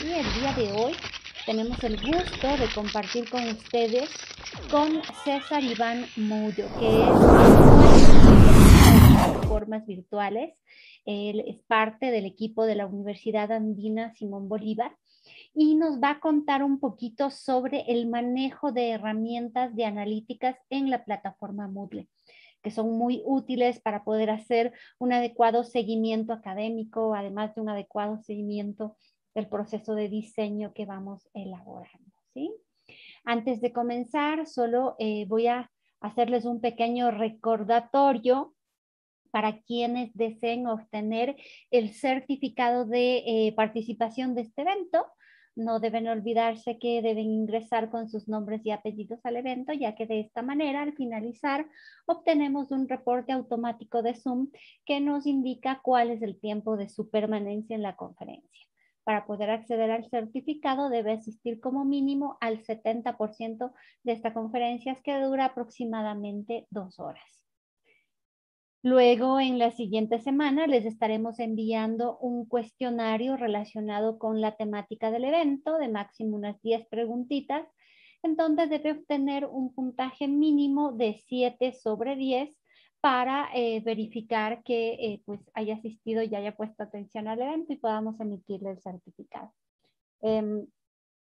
y el día de hoy tenemos el gusto de compartir con ustedes con César Iván Mullo que es plataformas virtuales. Él es parte del equipo de la Universidad Andina Simón Bolívar y nos va a contar un poquito sobre el manejo de herramientas de analíticas en la plataforma Moodle que son muy útiles para poder hacer un adecuado seguimiento académico, además de un adecuado seguimiento el proceso de diseño que vamos elaborando. ¿sí? Antes de comenzar, solo eh, voy a hacerles un pequeño recordatorio para quienes deseen obtener el certificado de eh, participación de este evento. No deben olvidarse que deben ingresar con sus nombres y apellidos al evento, ya que de esta manera, al finalizar, obtenemos un reporte automático de Zoom que nos indica cuál es el tiempo de su permanencia en la conferencia. Para poder acceder al certificado debe asistir como mínimo al 70% de estas conferencias que dura aproximadamente dos horas. Luego, en la siguiente semana, les estaremos enviando un cuestionario relacionado con la temática del evento, de máximo unas 10 preguntitas, entonces debe obtener un puntaje mínimo de 7 sobre 10 para eh, verificar que eh, pues, haya asistido y haya puesto atención al evento y podamos emitirle el certificado. Em,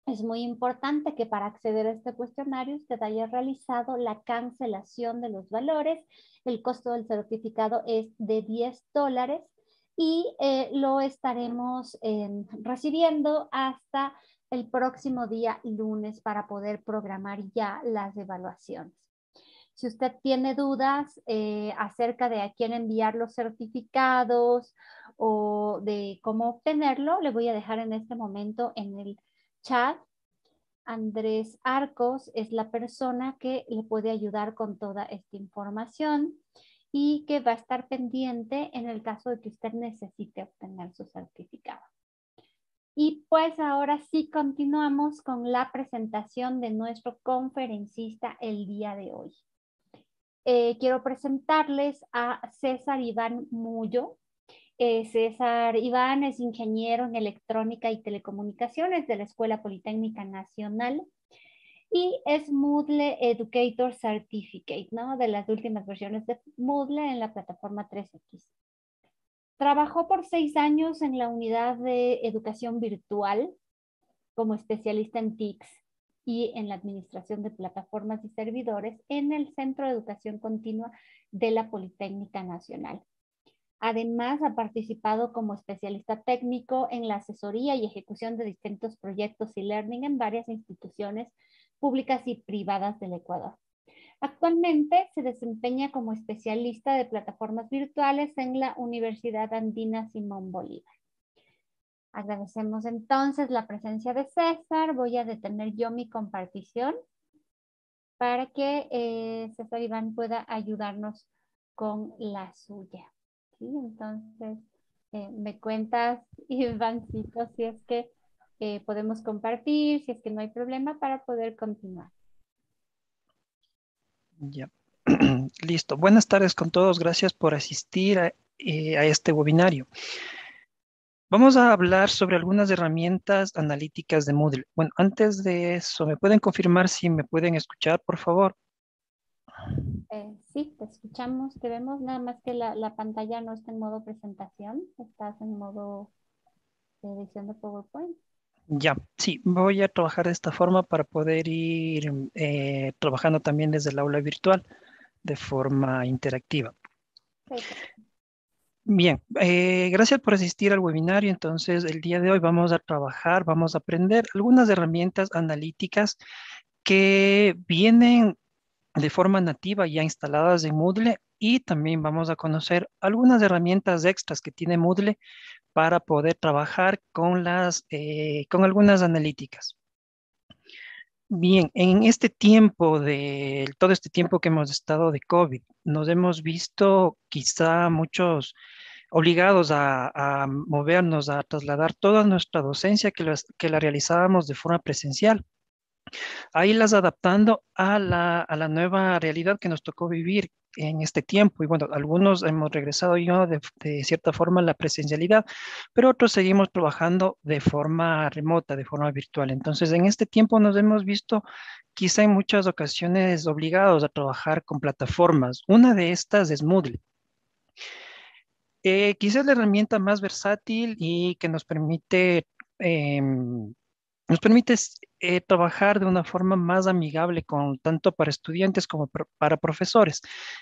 es muy importante que para acceder a este cuestionario usted haya realizado la cancelación de los valores. El costo del certificado es de 10 dólares y eh, lo estaremos em, recibiendo hasta el próximo día lunes para poder programar ya las evaluaciones. Si usted tiene dudas eh, acerca de a quién enviar los certificados o de cómo obtenerlo, le voy a dejar en este momento en el chat. Andrés Arcos es la persona que le puede ayudar con toda esta información y que va a estar pendiente en el caso de que usted necesite obtener su certificado. Y pues ahora sí continuamos con la presentación de nuestro conferencista el día de hoy. Eh, quiero presentarles a César Iván Muyo. Eh, César Iván es ingeniero en electrónica y telecomunicaciones de la Escuela Politécnica Nacional y es Moodle Educator Certificate, ¿no? De las últimas versiones de Moodle en la plataforma 3X. Trabajó por seis años en la unidad de educación virtual como especialista en TICS y en la Administración de Plataformas y Servidores en el Centro de Educación Continua de la Politécnica Nacional. Además, ha participado como especialista técnico en la asesoría y ejecución de distintos proyectos y learning en varias instituciones públicas y privadas del Ecuador. Actualmente se desempeña como especialista de plataformas virtuales en la Universidad Andina Simón Bolívar. Agradecemos entonces la presencia de César. Voy a detener yo mi compartición para que eh, César Iván pueda ayudarnos con la suya. ¿Sí? Entonces, eh, me cuentas, Ivancito, si es que eh, podemos compartir, si es que no hay problema para poder continuar. Ya. Listo. Buenas tardes con todos. Gracias por asistir a, a este webinario. Vamos a hablar sobre algunas herramientas analíticas de Moodle. Bueno, antes de eso, ¿me pueden confirmar si me pueden escuchar, por favor? Eh, sí, te escuchamos, te vemos, nada más que la, pantalla no está en modo presentación, estás en modo eh, edición de PowerPoint. Ya, sí, voy a trabajar de esta forma para poder ir eh, trabajando también desde el aula virtual de forma interactiva. Bien, eh, gracias por asistir al webinario. Entonces, el día de hoy vamos a trabajar, vamos a aprender algunas herramientas analíticas que vienen de forma nativa ya instaladas en Moodle y también vamos a conocer algunas herramientas extras que tiene Moodle para poder trabajar con, las, eh, con algunas analíticas. Bien, en este tiempo de todo este tiempo que hemos estado de COVID, nos hemos visto quizá muchos obligados a, movernos, a trasladar toda nuestra docencia que la realizábamos de forma presencial Ahí las adaptando a la, nueva realidad que nos tocó vivir en este tiempo. Y bueno, algunos hemos regresado ya de, cierta forma a la presencialidad, pero otros seguimos trabajando de forma remota, de forma virtual. Entonces, en este tiempo nos hemos visto quizá en muchas ocasiones obligados a trabajar con plataformas. Una de estas es Moodle. Quizá eh, quizás la herramienta más versátil y que nos permite em, nos permite eh, trabajar de una forma más amigable con tanto para estudiantes como para profesores.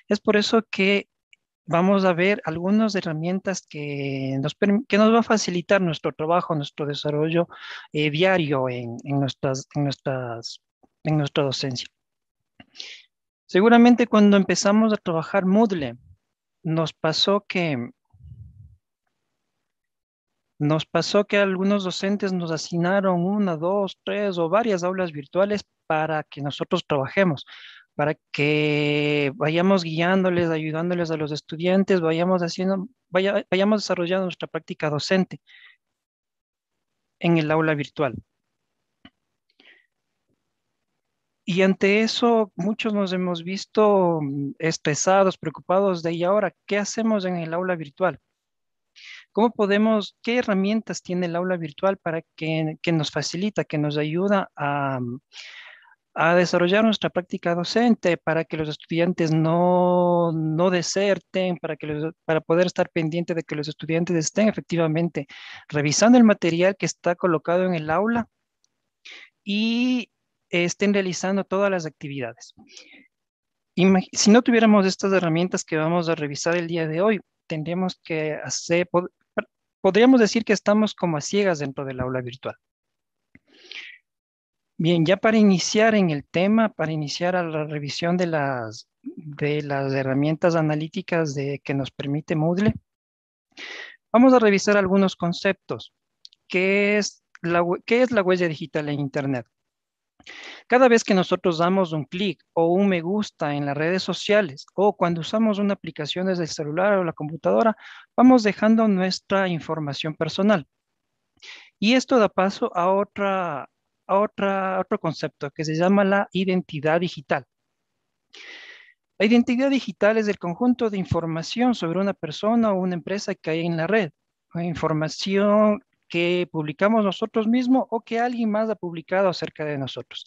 Es por eso que vamos a ver algunas herramientas que nos, que nos va a facilitar nuestro trabajo, nuestro desarrollo eh, diario en, en, nuestras, en, nuestras, en nuestra docencia. Seguramente cuando empezamos a trabajar Moodle, nos pasó que nos pasó que algunos docentes nos asignaron una, dos, tres o varias aulas virtuales para que nosotros trabajemos, para que vayamos guiándoles, ayudándoles a los estudiantes, vayamos haciendo, vayamos desarrollando nuestra práctica docente en el aula virtual. Y ante eso, muchos nos hemos visto mm, estresados, preocupados de, ¿y ahora qué hacemos en el aula virtual? ¿Cómo podemos, qué herramientas tiene el aula virtual para que, que nos facilita, que nos ayuda a, mm, a desarrollar nuestra práctica docente para que los estudiantes no, no deserten, para, que para poder estar pendiente de que los estudiantes estén efectivamente revisando el material que está colocado en el aula y estén realizando todas las actividades. si no tuviéramos estas herramientas que vamos a revisar el día de hoy, tendríamos que hacer, podríamos decir que estamos como a ciegas dentro del aula virtual. Bien, ya para iniciar en el tema, para iniciar a la revisión de las, de las herramientas analíticas de, que nos permite Moodle, vamos a revisar algunos conceptos. ¿Qué es, ¿Qué es la huella digital en Internet? Cada vez que nosotros damos un clic o un me gusta en las redes sociales o cuando usamos una aplicación desde el celular o la computadora, vamos dejando nuestra información personal. Y esto da paso a, otra, a otro concepto que se llama la identidad digital. La identidad digital es el conjunto de información sobre una persona o una empresa que hay en la red. Información que publicamos nosotros mismos o que alguien más ha publicado acerca de nosotros.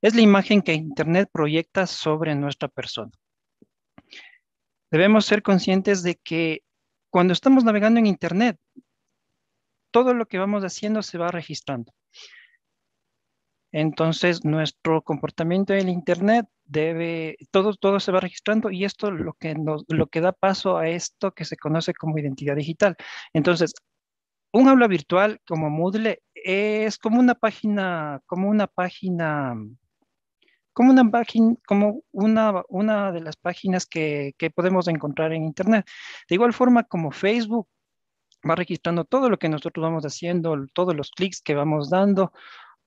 Es la imagen que Internet proyecta sobre nuestra persona. Debemos ser conscientes de que cuando estamos navegando en Internet, todo lo que vamos haciendo se va registrando. Entonces, nuestro comportamiento en Internet debe, todo, todo se va registrando y esto lo que, lo que da paso a esto que se conoce como identidad digital. Entonces, un aula virtual como Moodle es como una página, como una página, como una página, como una, de las páginas que, podemos encontrar en Internet. De igual forma como Facebook va registrando todo lo que nosotros vamos haciendo, todos los clics que vamos dando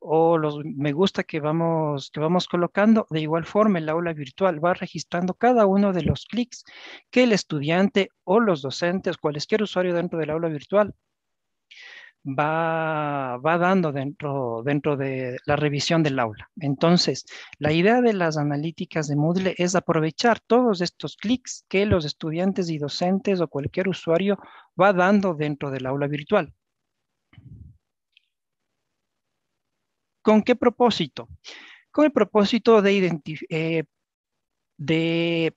o los me gusta que vamos, que vamos colocando. De igual forma, el aula virtual va registrando cada uno de los clics que el estudiante o los docentes, cualquier usuario dentro del aula virtual va, va dando dentro, dentro de la revisión del aula. Entonces, la idea de las analíticas de Moodle es aprovechar todos estos clics que los estudiantes y docentes o cualquier usuario va dando dentro del aula virtual. ¿Con qué propósito? Con el propósito de identificar... Eh,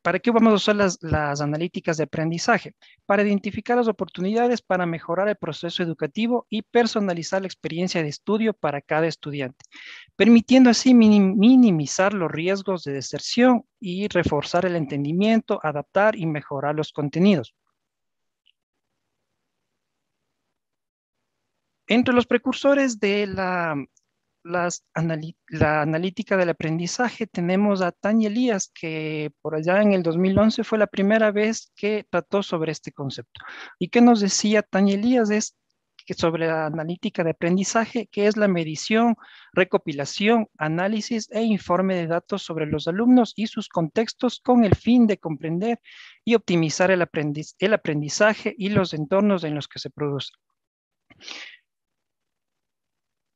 para qué vamos a usar las, analíticas de aprendizaje, para identificar las oportunidades para mejorar el proceso educativo y personalizar la experiencia de estudio para cada estudiante, permitiendo así minimizar los riesgos de deserción y reforzar el entendimiento, adaptar y mejorar los contenidos. Entre los precursores de la la analítica del aprendizaje, tenemos a Tania Elías, que por allá en el 2011 fue la primera vez que trató sobre este concepto. ¿Y qué nos decía Tania Elías? Es que sobre la analítica de aprendizaje, que es la medición, recopilación, análisis e informe de datos sobre los alumnos y sus contextos con el fin de comprender y optimizar el, el aprendizaje y los entornos en los que se produce.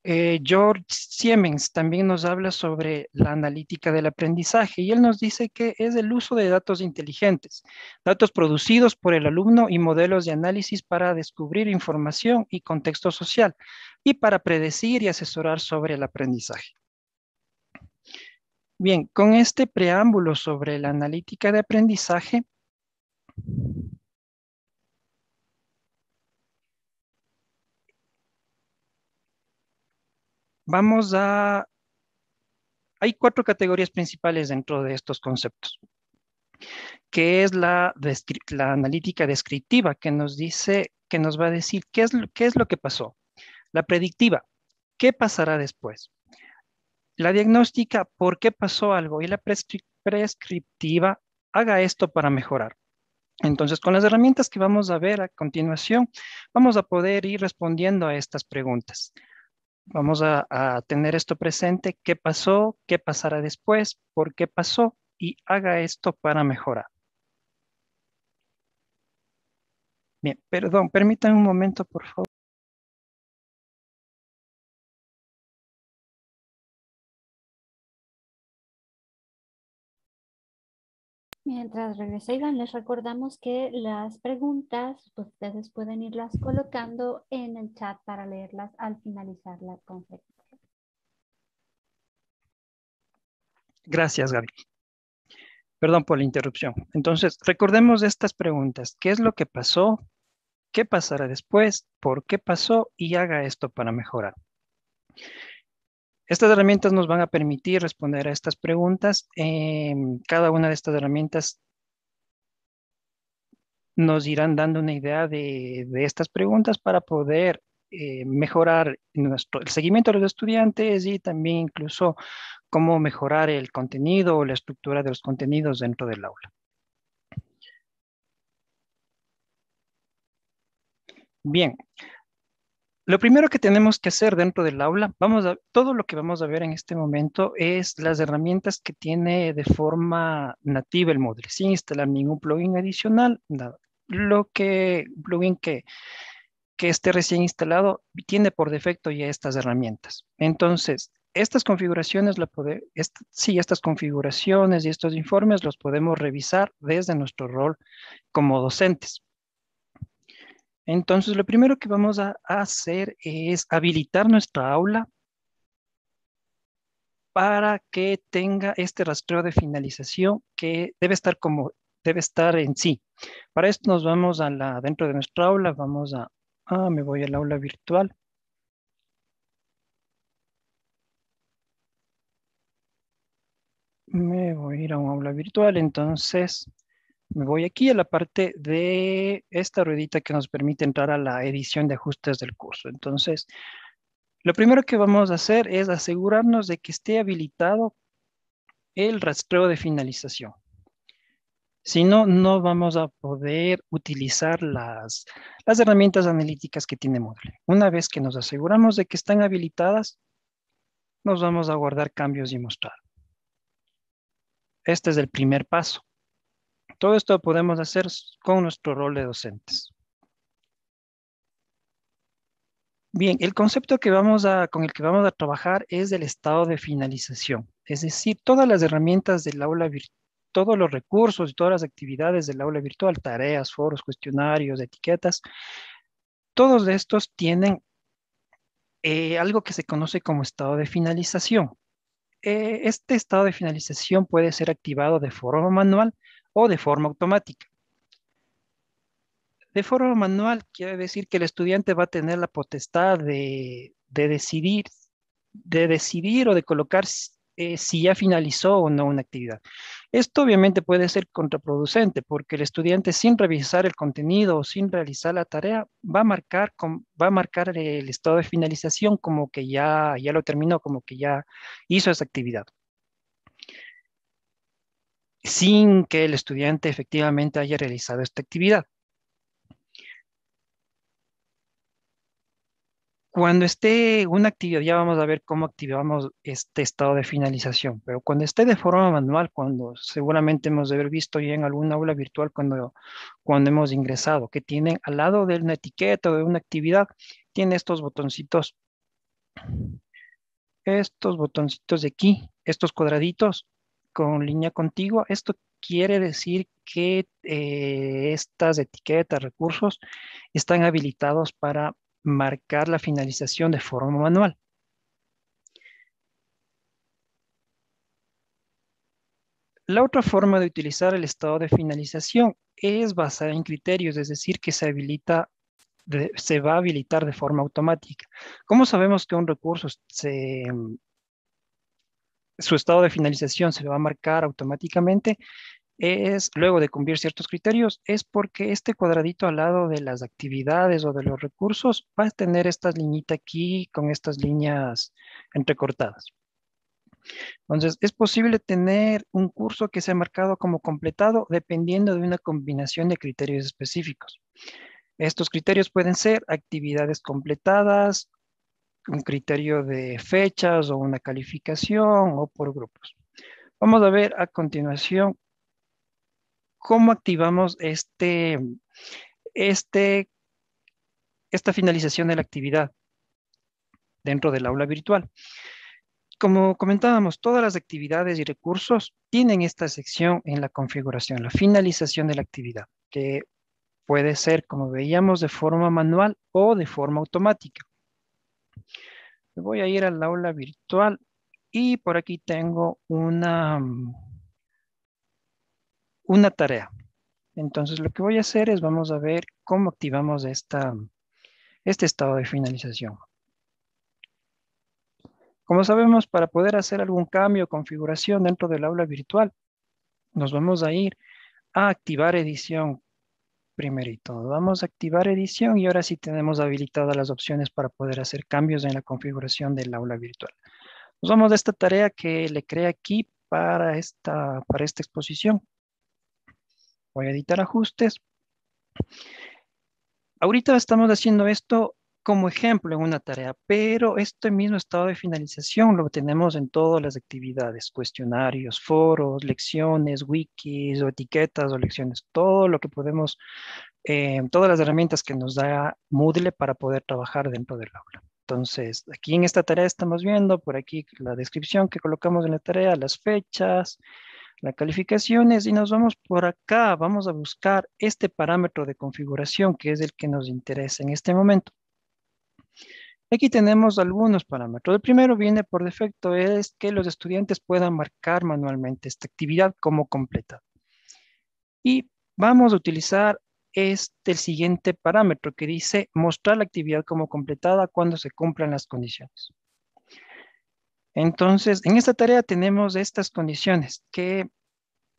Eh, George Siemens también nos habla sobre la analítica del aprendizaje y él nos dice que es el uso de datos inteligentes, datos producidos por el alumno y modelos de análisis para descubrir información y contexto social y para predecir y asesorar sobre el aprendizaje. Bien, con este preámbulo sobre la analítica de aprendizaje, Vamos a... Hay cuatro categorías principales dentro de estos conceptos, que es la, analítica descriptiva, que nos dice, que nos va a decir qué es, qué es lo que pasó. La predictiva, qué pasará después. La diagnóstica, por qué pasó algo. Y la prescriptiva, haga esto para mejorar. Entonces, con las herramientas que vamos a ver a continuación, vamos a poder ir respondiendo a estas preguntas. Vamos a, tener esto presente, qué pasó, qué pasará después, por qué pasó y haga esto para mejorar. Bien, perdón, permítanme un momento, por favor. Mientras regresa Iván, les recordamos que las preguntas pues, ustedes pueden irlas colocando en el chat para leerlas al finalizar la conferencia. Gracias, Gaby. Perdón por la interrupción. Entonces, recordemos estas preguntas. ¿Qué es lo que pasó? ¿Qué pasará después? ¿Por qué pasó? Y haga esto para mejorar. Estas herramientas nos van a permitir responder a estas preguntas. Em, cada una de estas herramientas nos irán dando una idea de, estas preguntas para poder eh, mejorar el seguimiento de los estudiantes y también incluso cómo mejorar el contenido o la estructura de los contenidos dentro del aula. Bien, lo primero que tenemos que hacer dentro del aula, vamos a, todo lo que vamos a ver en este momento es las herramientas que tiene de forma nativa el Moodle, sin instalar ningún plugin adicional, nada. Lo que, plugin que, esté recién instalado, tiene por defecto ya estas herramientas. Entonces, estas configuraciones, la poder, sí, estas configuraciones y estos informes los podemos revisar desde nuestro rol como docentes. Entonces, lo primero que vamos a hacer es habilitar nuestra aula para que tenga este rastreo de finalización que debe estar como debe estar en sí. Para esto nos vamos a la dentro de nuestra aula, vamos a ah, me voy al aula virtual. Me voy a ir a un aula virtual, entonces me voy aquí a la parte de esta ruedita que nos permite entrar a la edición de ajustes del curso. Entonces, lo primero que vamos a hacer es asegurarnos de que esté habilitado el rastreo de finalización. Si no, no vamos a poder utilizar las, las herramientas analíticas que tiene Moodle. Una vez que nos aseguramos de que están habilitadas, nos vamos a guardar cambios y mostrar. Este es el primer paso. Todo esto podemos hacer con nuestro rol de docentes. Bien, el concepto que vamos a, con el que vamos a trabajar es el estado de finalización. Es decir, todas las herramientas del aula virtual, todos los recursos y todas las actividades del aula virtual, tareas, foros, cuestionarios, etiquetas, todos estos tienen eh, algo que se conoce como estado de finalización. Eh, este estado de finalización puede ser activado de forma manual o de forma automática. De forma manual quiere decir que el estudiante va a tener la potestad de, decidir, de decidir o de colocar eh, si ya finalizó o no una actividad. Esto obviamente puede ser contraproducente porque el estudiante sin revisar el contenido o sin realizar la tarea va a marcar, va a marcar el estado de finalización como que ya, ya lo terminó, como que ya hizo esa actividad sin que el estudiante efectivamente haya realizado esta actividad. Cuando esté una actividad, ya vamos a ver cómo activamos este estado de finalización, pero cuando esté de forma manual, cuando seguramente hemos de haber visto ya en alguna aula virtual cuando, cuando hemos ingresado, que tienen al lado de una etiqueta o de una actividad, tiene estos botoncitos, estos botoncitos de aquí, estos cuadraditos, con línea contigua. Esto quiere decir que eh, estas etiquetas, recursos, están habilitados para marcar la finalización de forma manual. La otra forma de utilizar el estado de finalización es basada en criterios, es decir, que se habilita se va a habilitar de forma automática. ¿Cómo sabemos que un recurso se, su estado de finalización se le va a marcar automáticamente, es luego de cumplir ciertos criterios, es porque este cuadradito al lado de las actividades o de los recursos va a tener esta líneas aquí con estas líneas entrecortadas. Entonces, es posible tener un curso que sea marcado como completado dependiendo de una combinación de criterios específicos. Estos criterios pueden ser actividades completadas, un criterio de fechas o una calificación o por grupos. Vamos a ver a continuación cómo activamos este, este, esta finalización de la actividad dentro del aula virtual. Como comentábamos, todas las actividades y recursos tienen esta sección en la configuración, la finalización de la actividad, que puede ser, como veíamos, de forma manual o de forma automática. Me voy a ir al aula virtual y por aquí tengo una, mm, una tarea. Entonces lo que voy a hacer es vamos a ver cómo activamos esta, este estado de finalización. Como sabemos, para poder hacer algún cambio o configuración dentro del aula virtual, nos vamos a ir a activar edición todo, Vamos a activar edición y ahora sí tenemos habilitadas las opciones para poder hacer cambios en la configuración del aula virtual. Nos vamos de esta tarea que le creé aquí para esta, para esta exposición. Voy a editar ajustes. Ahorita estamos haciendo esto como ejemplo en una tarea, pero este mismo estado de finalización lo tenemos en todas las actividades, cuestionarios, foros, lecciones, wikis o etiquetas o lecciones, todo lo que podemos, eh, todas las herramientas que nos da Moodle para poder trabajar dentro del aula. Entonces, aquí en esta tarea estamos viendo por aquí la descripción que colocamos en la tarea, las fechas, las calificaciones y nos vamos por acá, vamos a buscar este parámetro de configuración que es el que nos interesa en este momento. Aquí tenemos algunos parámetros. El primero viene por defecto, es que los estudiantes puedan marcar manualmente esta actividad como completada. Y vamos a utilizar este el siguiente parámetro que dice mostrar la actividad como completada cuando se cumplan las condiciones. Entonces, en esta tarea tenemos estas condiciones que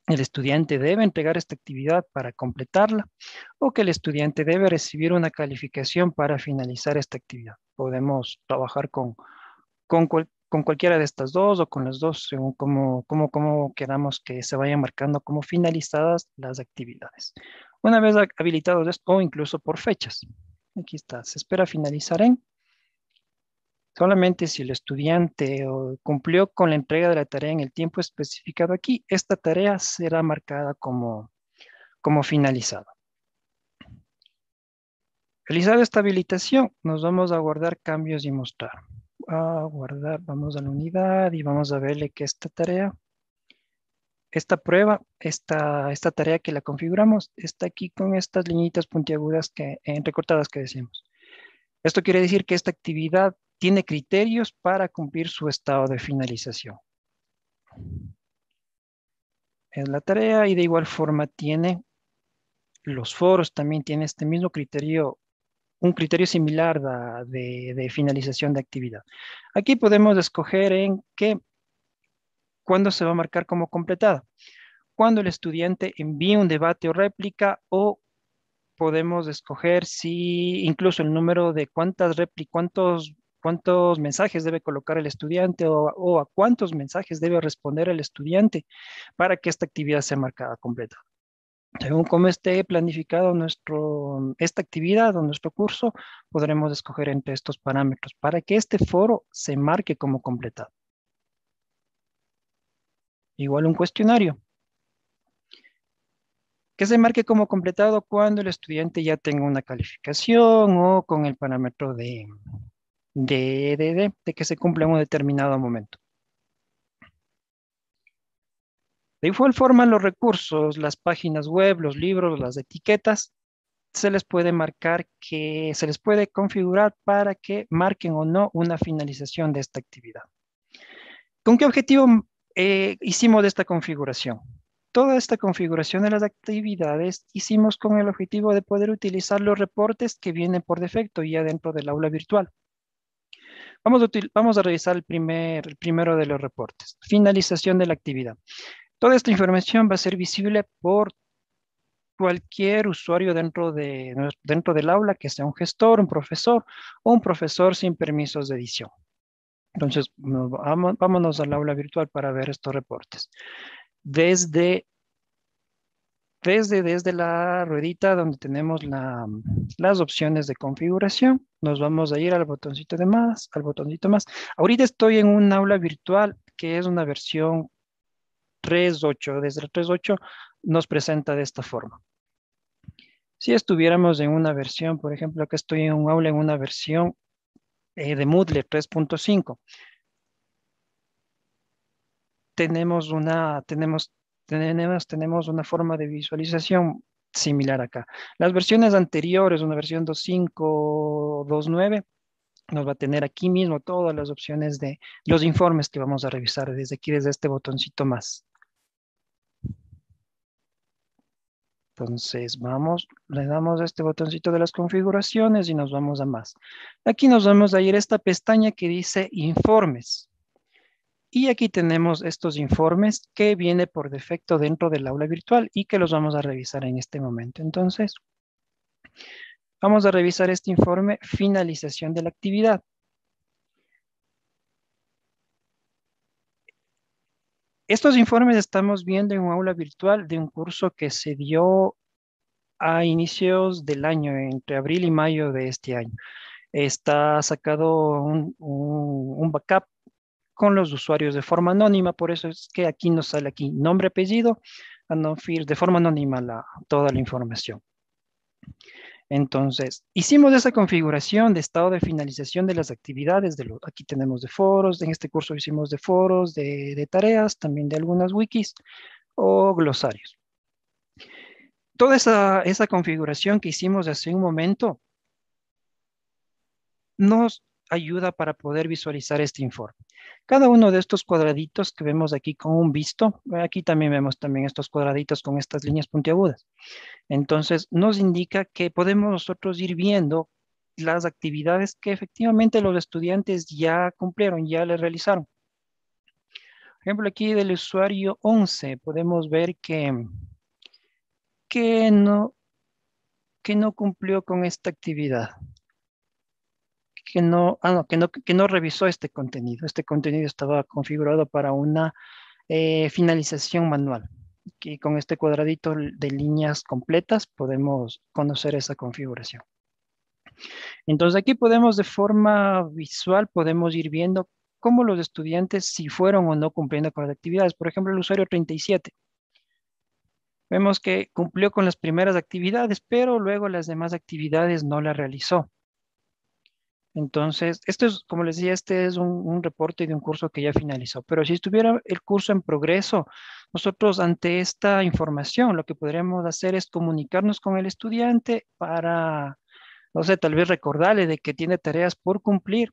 el estudiante debe entregar esta actividad para completarla o que el estudiante debe recibir una calificación para finalizar esta actividad. Podemos trabajar con, con, cualquiera de estas dos o con las dos, según como como como queramos que se vayan marcando como finalizadas las actividades. Una vez habilitados esto, o incluso por fechas. Aquí está, se espera finalizar en Solamente si el estudiante cumplió con la entrega de la tarea en el tiempo especificado aquí, esta tarea será marcada como, como finalizada. Realizada esta habilitación, nos vamos a guardar cambios y mostrar. A guardar, vamos a la unidad y vamos a verle que esta tarea, esta prueba, esta, esta tarea que la configuramos, está aquí con estas líneas puntiagudas que, eh, recortadas que decimos. Esto quiere decir que esta actividad tiene criterios para cumplir su estado de finalización. en la tarea y de igual forma tiene los foros, también tiene este mismo criterio, un criterio similar de, finalización de actividad. Aquí podemos escoger en qué, cuándo se va a marcar como completada. Cuando el estudiante envía un debate o réplica o podemos escoger si incluso el número de cuántas réplicas cuántos cuántos mensajes debe colocar el estudiante o, a cuántos mensajes debe responder el estudiante para que esta actividad sea marcada completa. Según cómo esté planificado nuestro, esta actividad o nuestro curso, podremos escoger entre estos parámetros para que este foro se marque como completado. Igual un cuestionario que se marque como completado cuando el estudiante ya tenga una calificación o con el parámetro de, de, de, que se cumple en un determinado momento. De igual forma, los recursos, las páginas web, los libros, las etiquetas, se les puede marcar que, se les puede configurar para que marquen o no una finalización de esta actividad. ¿Con qué objetivo eh, hicimos esta configuración? Toda esta configuración de las actividades hicimos con el objetivo de poder utilizar los reportes que vienen por defecto ya dentro del aula virtual. Vamos a, revisar el, primer, el primero de los reportes. Finalización de la actividad. Toda esta información va a ser visible por cualquier usuario dentro, de, dentro del aula, que sea un gestor, un profesor o un profesor sin permisos de edición. Entonces, vámonos al aula virtual para ver estos reportes. Desde desde, desde la ruedita donde tenemos las opciones de configuración, nos vamos a ir al botoncito de más, al botoncito más. Ahorita estoy en un aula virtual que es una versión 3.8. Desde el 3.8 nos presenta de esta forma. Si estuviéramos en una versión, por ejemplo, acá estoy en un aula en una versión eh, de Moodle 3.5. Tenemos una, tenemos tenemos, tenemos una forma de visualización similar acá. Las versiones anteriores, una versión 2.5, 2.9, nos va a tener aquí mismo todas las opciones de los informes que vamos a revisar desde aquí, desde este botoncito más. Entonces vamos, le damos a este botoncito de las configuraciones y nos vamos a más. Aquí nos vamos a ir a esta pestaña que dice informes. Y aquí tenemos estos informes que viene por defecto dentro del aula virtual y que los vamos a revisar en este momento. Entonces, vamos a revisar este informe, finalización de la actividad. Estos informes estamos viendo en un aula virtual de un curso que se dio a inicios del año, entre abril y mayo de este año. Está sacado un backup con los usuarios de forma anónima, por eso es que aquí nos sale aquí nombre, apellido, de forma anónima la, toda la información. Entonces, hicimos esa configuración de estado de finalización de las actividades. De lo, aquí tenemos de foros, en este curso hicimos de foros, de, tareas, también de algunas wikis o glosarios. Toda esa, esa configuración que hicimos hace un momento nos ayuda para poder visualizar este informe. Cada uno de estos cuadraditos que vemos aquí con un visto, aquí también vemos también estos cuadraditos con estas líneas puntiagudas. Entonces nos indica que podemos nosotros ir viendo las actividades que efectivamente los estudiantes ya cumplieron, ya le realizaron. Por ejemplo, aquí del usuario 11 podemos ver que, que, no, que no cumplió con esta actividad que no, ah, que que no revisó este contenido. Este contenido estaba configurado para una eh, finalización manual. Y con este cuadradito de líneas completas podemos conocer esa configuración. Entonces aquí podemos de forma visual, podemos ir viendo cómo los estudiantes, si fueron o no cumpliendo con las actividades. Por ejemplo, el usuario 37. Vemos que cumplió con las primeras actividades, pero luego las demás actividades no las realizó. Entonces, esto es, como les decía, este es un, reporte de un curso que ya finalizó, pero si estuviera el curso en progreso, nosotros ante esta información lo que podríamos hacer es comunicarnos con el estudiante para, no sé, tal vez recordarle de que tiene tareas por cumplir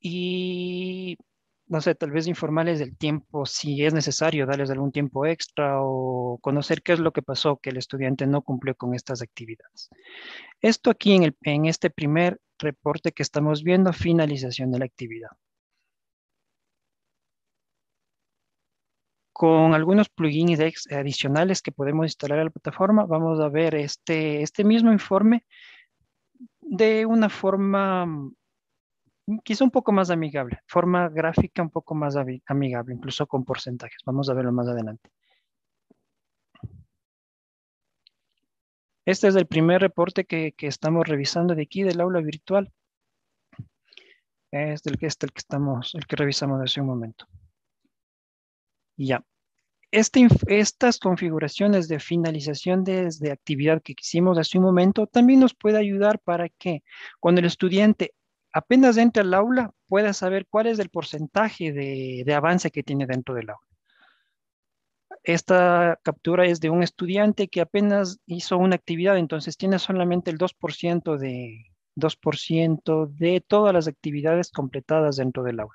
y, no sé, tal vez informarles del tiempo, si es necesario, darles algún tiempo extra o conocer qué es lo que pasó, que el estudiante no cumplió con estas actividades. Esto aquí en, el, en este primer reporte que estamos viendo, finalización de la actividad. Con algunos plugins adicionales que podemos instalar a la plataforma, vamos a ver este, este mismo informe de una forma mm, quizá un poco más amigable, forma gráfica un poco más amigable, incluso con porcentajes. Vamos a verlo más adelante. Este es el primer reporte que, estamos revisando de aquí, del aula virtual. Este es el, que estamos, el que revisamos hace un momento. Ya. Este estas configuraciones de finalización de actividad que hicimos hace un momento también nos puede ayudar para que cuando el estudiante apenas entre al aula pueda saber cuál es el porcentaje de avance que tiene dentro del aula. Esta captura es de un estudiante que apenas hizo una actividad, entonces tiene solamente el 2% de, 2% de todas las actividades completadas dentro del aula.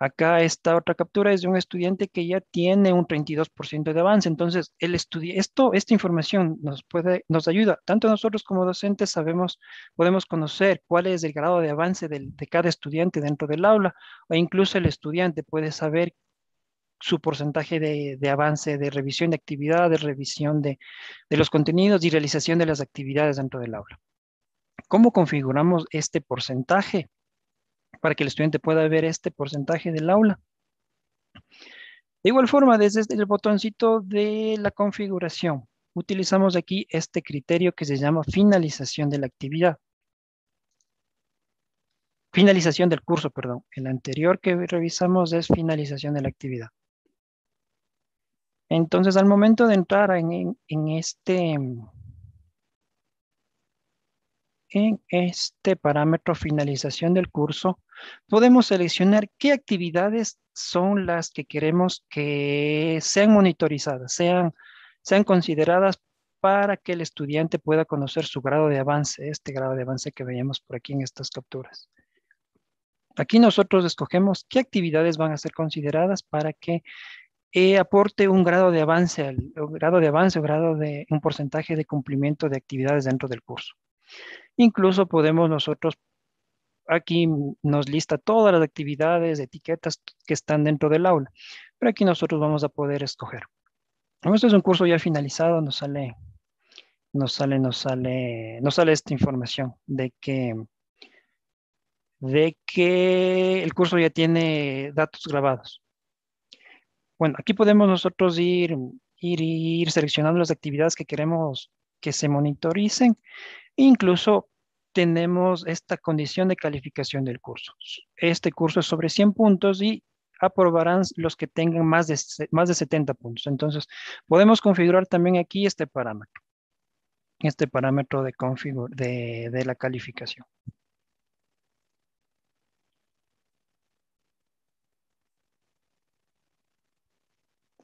Acá esta otra captura es de un estudiante que ya tiene un 32% de avance. Entonces, el esto, esta información nos, puede, nos ayuda. Tanto nosotros como docentes sabemos, podemos conocer cuál es el grado de avance de cada estudiante dentro del aula o incluso el estudiante puede saber su porcentaje de, avance de revisión de actividad, de revisión de, de los contenidos y realización de las actividades dentro del aula. ¿Cómo configuramos este porcentaje para que el estudiante pueda ver este porcentaje del aula? De igual forma, desde el botoncito de la configuración, utilizamos aquí este criterio que se llama finalización de la actividad. Finalización del curso, perdón. El anterior que revisamos es finalización de la actividad. Entonces, al momento de entrar en, este, en este parámetro finalización del curso, podemos seleccionar qué actividades son las que queremos que sean monitorizadas, sean, sean consideradas para que el estudiante pueda conocer su grado de avance, este grado de avance que veíamos por aquí en estas capturas. Aquí nosotros escogemos qué actividades van a ser consideradas para que eh, aporte un grado de avance, al, un grado de avance, un grado de un porcentaje de cumplimiento de actividades dentro del curso. Incluso podemos nosotros aquí nos lista todas las actividades, etiquetas que están dentro del aula, pero aquí nosotros vamos a poder escoger. Esto es un curso ya finalizado, nos sale, nos sale, nos sale, sale esta información de que, de que el curso ya tiene datos grabados. Bueno, aquí podemos nosotros ir, ir, seleccionando las actividades que queremos que se monitoricen. Incluso tenemos esta condición de calificación del curso. Este curso es sobre 100 puntos y aprobarán los que tengan más de, más de 70 puntos. Entonces, podemos configurar también aquí este parámetro, este parámetro de, de la calificación.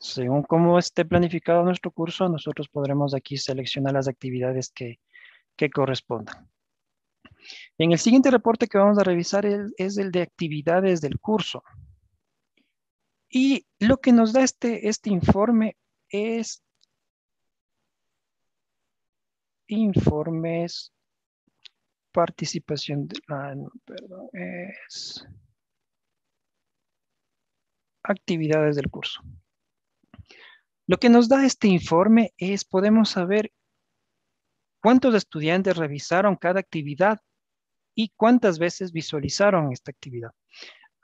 Según cómo esté planificado nuestro curso, nosotros podremos aquí seleccionar las actividades que, correspondan. En el siguiente reporte que vamos a revisar es, el de actividades del curso. Y lo que nos da este, este informe es informes participación de, ah, perdón, es actividades del curso. Lo que nos da este informe es, podemos saber cuántos estudiantes revisaron cada actividad y cuántas veces visualizaron esta actividad.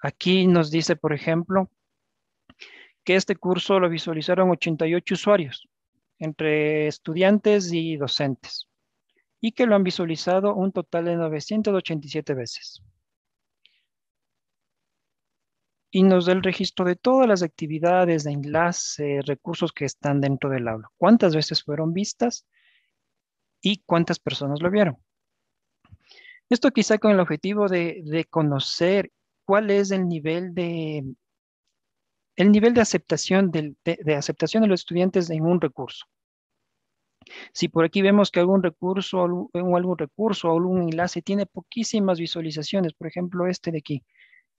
Aquí nos dice, por ejemplo, que este curso lo visualizaron 88 usuarios, entre estudiantes y docentes, y que lo han visualizado un total de 987 veces y nos da el registro de todas las actividades, de enlace, recursos que están dentro del aula. Cuántas veces fueron vistas y cuántas personas lo vieron. Esto quizá con el objetivo de, de conocer cuál es el nivel de, el nivel de aceptación, de, aceptación de los estudiantes en un recurso. Si por aquí vemos que algún recurso o algún recurso o algún enlace tiene poquísimas visualizaciones, por ejemplo este de aquí,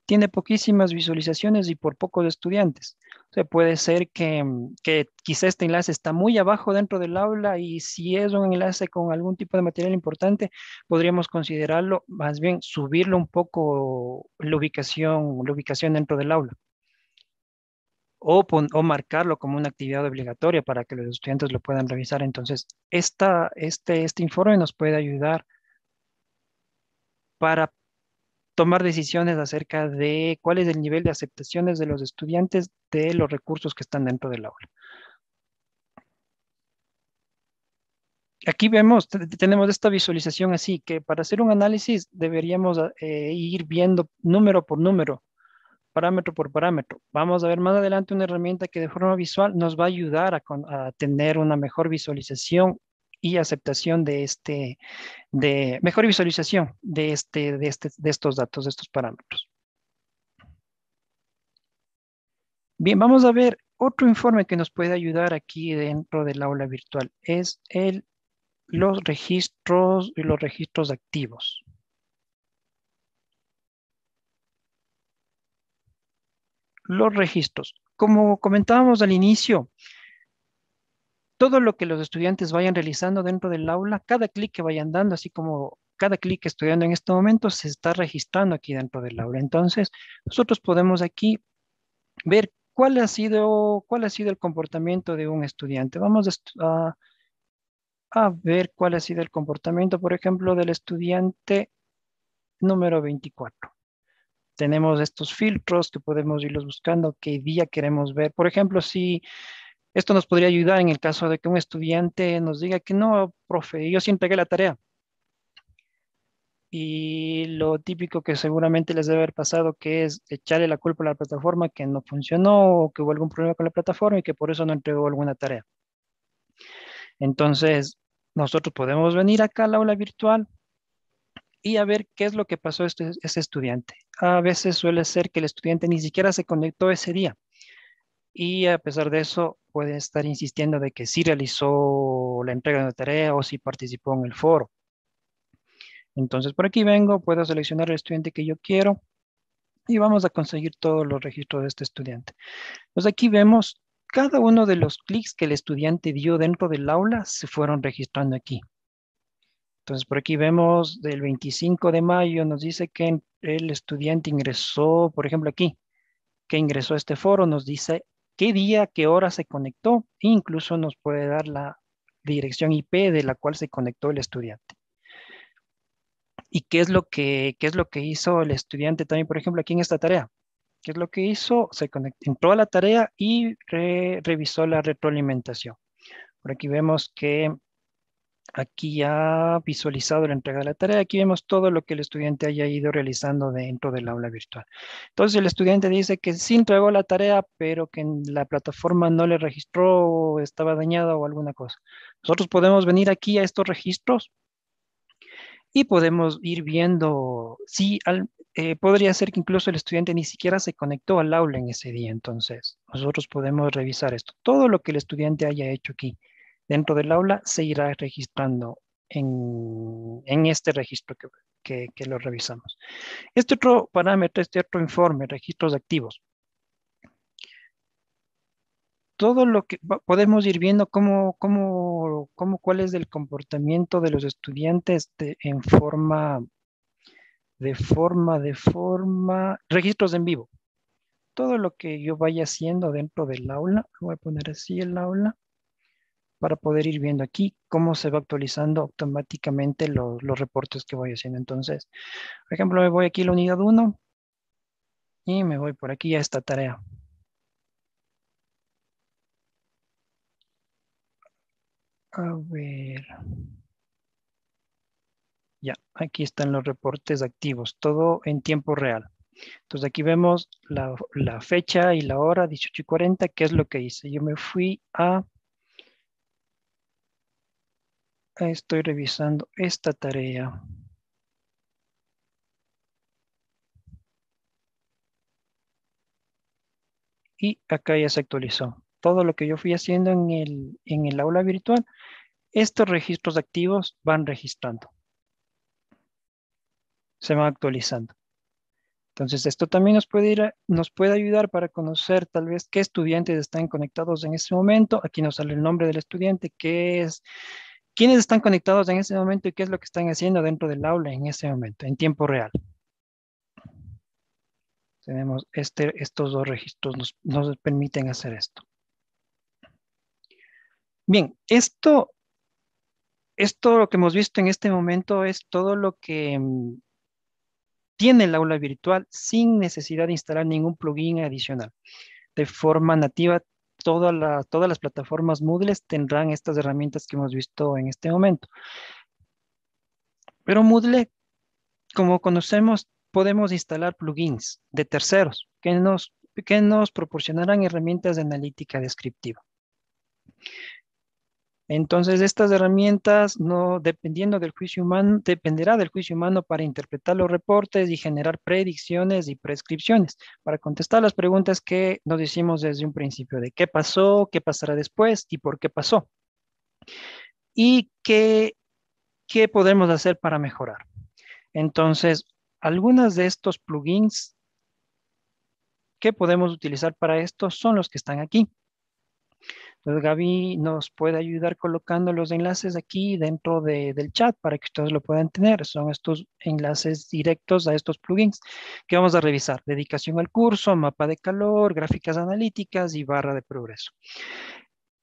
tiene poquísimas visualizaciones y por pocos estudiantes. O sea, puede ser que, mm, que quizá este enlace está muy abajo dentro del aula y si es un enlace con algún tipo de material importante, podríamos considerarlo, más bien subirlo un poco la ubicación, la ubicación dentro del aula. O, marcarlo como una actividad obligatoria para que los estudiantes lo puedan revisar. Entonces, esta, este, este informe nos puede ayudar para tomar decisiones acerca de cuál es el nivel de aceptaciones de los estudiantes de los recursos que están dentro del aula. Aquí vemos, tenemos esta visualización así, que para hacer un análisis deberíamos eh, ir viendo número por número, parámetro por parámetro. Vamos a ver más adelante una herramienta que de forma visual nos va a ayudar a, a tener una mejor visualización y aceptación de este, de mejor visualización de, este, de, este, de estos datos, de estos parámetros. Bien, vamos a ver otro informe que nos puede ayudar aquí dentro del aula virtual. Es el, los registros y los registros activos. Los registros. Como comentábamos al inicio, todo lo que los estudiantes vayan realizando dentro del aula, cada clic que vayan dando, así como cada clic estudiando en este momento, se está registrando aquí dentro del aula. Entonces, nosotros podemos aquí ver cuál ha sido, cuál ha sido el comportamiento de un estudiante. Vamos a, ver cuál ha sido el comportamiento, por ejemplo, del estudiante número 24 tenemos estos filtros que podemos irlos buscando, qué día queremos ver. Por ejemplo, si esto nos podría ayudar en el caso de que un estudiante nos diga que no, profe, yo sí entregué la tarea. Y lo típico que seguramente les debe haber pasado, que es echarle la culpa a la plataforma que no funcionó o que hubo algún problema con la plataforma y que por eso no entregó alguna tarea. Entonces, nosotros podemos venir acá al aula virtual y a ver qué es lo que pasó a este, este estudiante. A veces suele ser que el estudiante ni siquiera se conectó ese día y a pesar de eso puede estar insistiendo de que sí realizó la entrega de tarea o si participó en el foro. Entonces por aquí vengo, puedo seleccionar el estudiante que yo quiero y vamos a conseguir todos los registros de este estudiante. Pues aquí vemos cada uno de los clics que el estudiante dio dentro del aula se fueron registrando aquí. Entonces por aquí vemos del 25 de mayo nos dice que el estudiante ingresó, por ejemplo aquí, que ingresó a este foro, nos dice qué día, qué hora se conectó e incluso nos puede dar la dirección IP de la cual se conectó el estudiante. ¿Y qué es lo que, qué es lo que hizo el estudiante también, por ejemplo, aquí en esta tarea? ¿Qué es lo que hizo? Se conectó, entró a la tarea y revisó la retroalimentación. Por aquí vemos que Aquí ha visualizado la entrega de la tarea, aquí vemos todo lo que el estudiante haya ido realizando dentro del aula virtual. Entonces el estudiante dice que sí entregó la tarea, pero que la plataforma no le registró o estaba dañada o alguna cosa. Nosotros podemos venir aquí a estos registros y podemos ir viendo si eh, podría ser que incluso el estudiante ni siquiera se conectó al aula en ese día. Entonces nosotros podemos revisar esto, todo lo que el estudiante haya hecho aquí dentro del aula se irá registrando en, este registro que, que, lo revisamos. Este otro parámetro, este otro informe, registros activos. Todo lo que podemos ir viendo cómo, cómo, cómo cuál es el comportamiento de los estudiantes de, en forma, de forma, de forma, registros en vivo. Todo lo que yo vaya haciendo dentro del aula, voy a poner así el aula para poder ir viendo aquí cómo se va actualizando automáticamente los reportes que voy haciendo. Entonces, por ejemplo, me voy aquí a la unidad 1 y me voy por aquí a esta tarea. A ver. Ya, aquí están los reportes activos, todo en tiempo real. Entonces aquí vemos la, la fecha y la hora, 18 y 40, qué es lo que hice. Yo me fui a estoy revisando esta tarea. Y acá ya se actualizó. Todo lo que yo fui haciendo en el, aula virtual, estos registros activos van registrando. Se van actualizando. Entonces, esto también nos puede, nos puede ayudar para conocer tal vez qué estudiantes están conectados en este momento. Aquí nos sale el nombre del estudiante, que es, quiénes están conectados en ese momento y qué es lo que están haciendo dentro del aula en ese momento, en tiempo real. Tenemos este, estos dos registros, nos, permiten hacer esto. Bien, esto, esto lo que hemos visto en este momento es todo lo que mm, tiene el aula virtual sin necesidad de instalar ningún plugin adicional. De forma nativa todas las plataformas Moodle tendrán estas herramientas que hemos visto en este momento. Pero Moodle, como conocemos, podemos instalar plugins de terceros que nos, que nos proporcionarán herramientas de analítica descriptiva. Entonces, estas herramientas, dependiendo del juicio humano, dependerá del juicio humano para interpretar los reportes y generar predicciones y prescripciones, para contestar las preguntas que nos hicimos desde un principio de qué pasó, qué pasará después y por qué pasó. Y qué, qué podemos hacer para mejorar. Entonces, algunas de estos plugins que podemos utilizar para esto son los que están aquí. Entonces, Gaby nos puede ayudar colocando los enlaces aquí dentro del chat para que ustedes lo puedan tener. Son estos enlaces directos a estos plugins que vamos a revisar. Dedicación al curso, mapa de calor, gráficas analíticas y barra de progreso.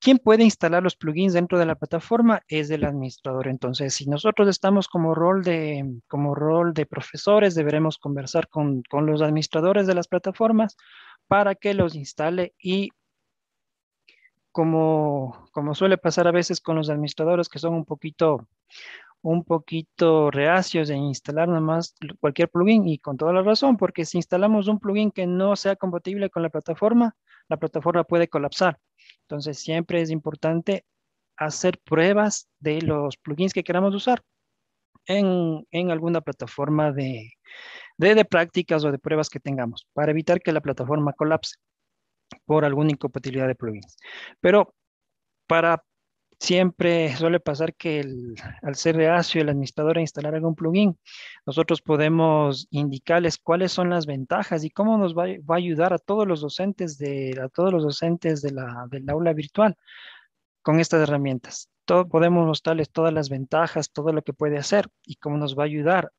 ¿Quién puede instalar los plugins dentro de la plataforma? Es el administrador. Entonces, si nosotros estamos como rol de, como rol de profesores, deberemos conversar con, con los administradores de las plataformas para que los instale y como, suele pasar a veces con los administradores que son un poquito, un poquito reacios en instalar nomás cualquier plugin y con toda la razón, porque si instalamos un plugin que no sea compatible con la plataforma, la plataforma puede colapsar. Entonces siempre es importante hacer pruebas de los plugins que queramos usar en, alguna plataforma de, de prácticas o de pruebas que tengamos para evitar que la plataforma colapse por alguna incompatibilidad de plugins. Pero para siempre suele pasar que al ser ASIO el administrador a instalar algún plugin, nosotros podemos indicarles cuáles son las ventajas y cómo nos va, a ayudar a todos los docentes de a todos los docentes de la, del aula virtual con estas herramientas. Todo, podemos mostrarles todas las ventajas, todo lo que puede hacer y cómo nos va a ayudar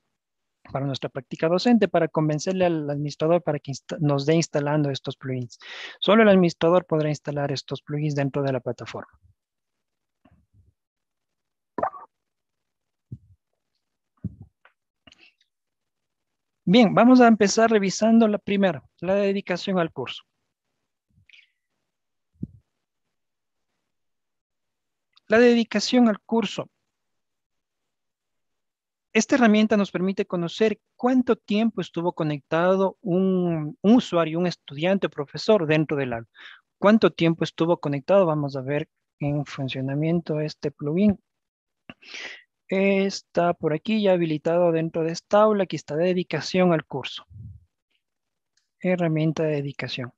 para nuestra práctica docente, para convencerle al administrador para que nos dé instalando estos plugins. Solo el administrador podrá instalar estos plugins dentro de la plataforma. Bien, vamos a empezar revisando la primera, la dedicación al curso. La dedicación al curso esta herramienta nos permite conocer cuánto tiempo estuvo conectado un, usuario, un estudiante o profesor dentro del aula. Cuánto tiempo estuvo conectado, vamos a ver en funcionamiento este plugin. Está por aquí ya habilitado dentro de esta aula. Aquí está dedicación al curso. Herramienta de dedicación.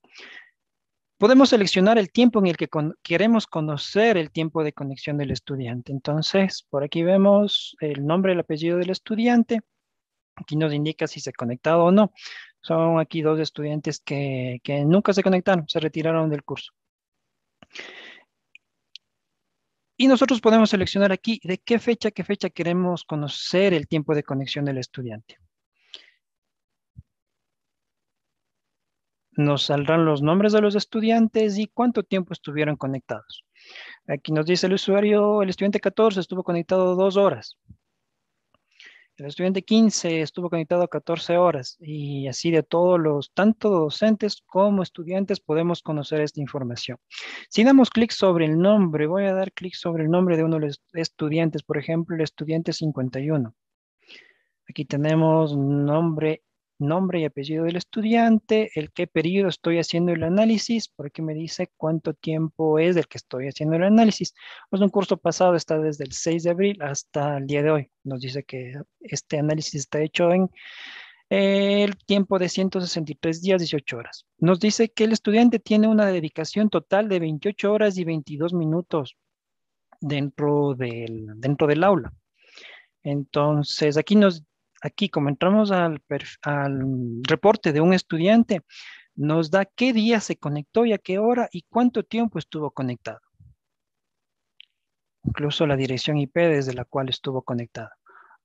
Podemos seleccionar el tiempo en el que queremos conocer el tiempo de conexión del estudiante. Entonces, por aquí vemos el nombre, y el apellido del estudiante. Aquí nos indica si se ha conectado o no. Son aquí dos estudiantes que, que nunca se conectaron, se retiraron del curso. Y nosotros podemos seleccionar aquí de qué fecha, qué fecha queremos conocer el tiempo de conexión del estudiante. nos saldrán los nombres de los estudiantes y cuánto tiempo estuvieron conectados. Aquí nos dice el usuario, el estudiante 14 estuvo conectado dos horas. El estudiante 15 estuvo conectado 14 horas y así de todos los, tanto docentes como estudiantes podemos conocer esta información. Si damos clic sobre el nombre, voy a dar clic sobre el nombre de uno de los estudiantes, por ejemplo, el estudiante 51. Aquí tenemos nombre nombre y apellido del estudiante, el qué periodo estoy haciendo el análisis, porque me dice cuánto tiempo es del que estoy haciendo el análisis. Pues un curso pasado está desde el 6 de abril hasta el día de hoy. Nos dice que este análisis está hecho en el tiempo de 163 días, 18 horas. Nos dice que el estudiante tiene una dedicación total de 28 horas y 22 minutos dentro del, dentro del aula. Entonces, aquí nos aquí, como entramos al, reporte de un estudiante, nos da qué día se conectó y a qué hora y cuánto tiempo estuvo conectado. Incluso la dirección IP desde la cual estuvo conectado.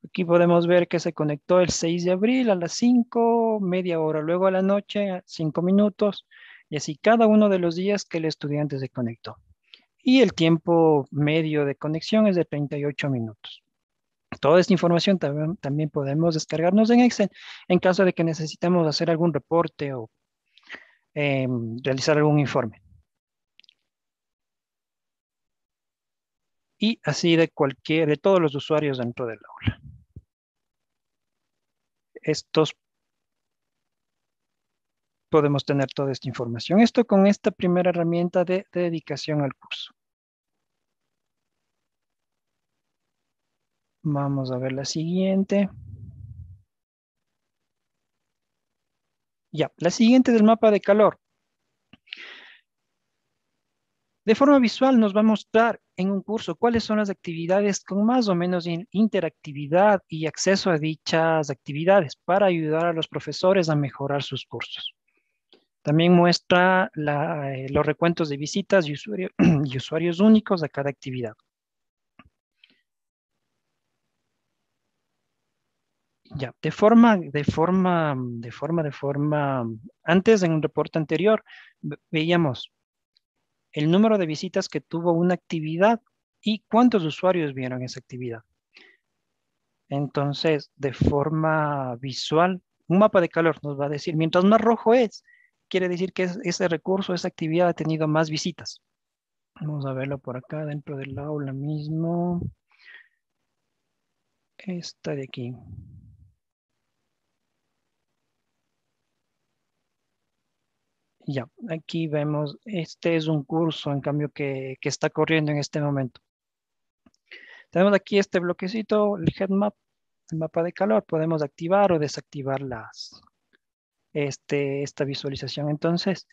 Aquí podemos ver que se conectó el 6 de abril a las 5, media hora, luego a la noche, 5 minutos, y así cada uno de los días que el estudiante se conectó. Y el tiempo medio de conexión es de 38 minutos. Toda esta información también, también podemos descargarnos en Excel en caso de que necesitemos hacer algún reporte o em, realizar algún informe. Y así de cualquier, de todos los usuarios dentro del aula. Estos podemos tener toda esta información. Esto con esta primera herramienta de dedicación al curso. Vamos a ver la siguiente. Ya, la siguiente del mapa de calor. De forma visual nos va a mostrar en un curso cuáles son las actividades con más o menos interactividad y acceso a dichas actividades para ayudar a los profesores a mejorar sus cursos. También muestra eh, los recuentos de visitas y, y usuarios únicos a cada actividad. Ya, de forma, de forma, de forma, de forma, antes en un reporte anterior veíamos el número de visitas que tuvo una actividad y cuántos usuarios vieron esa actividad. Entonces, de forma visual, un mapa de calor nos va a decir, mientras más rojo es, quiere decir que ese recurso, esa actividad ha tenido más visitas. Vamos a verlo por acá dentro del aula mismo. Esta de aquí. Ya, aquí vemos, este es un curso en cambio que, está corriendo en este momento. Tenemos aquí este bloquecito, el map, el mapa de calor. Podemos activar o desactivar las, este, esta visualización. Entonces,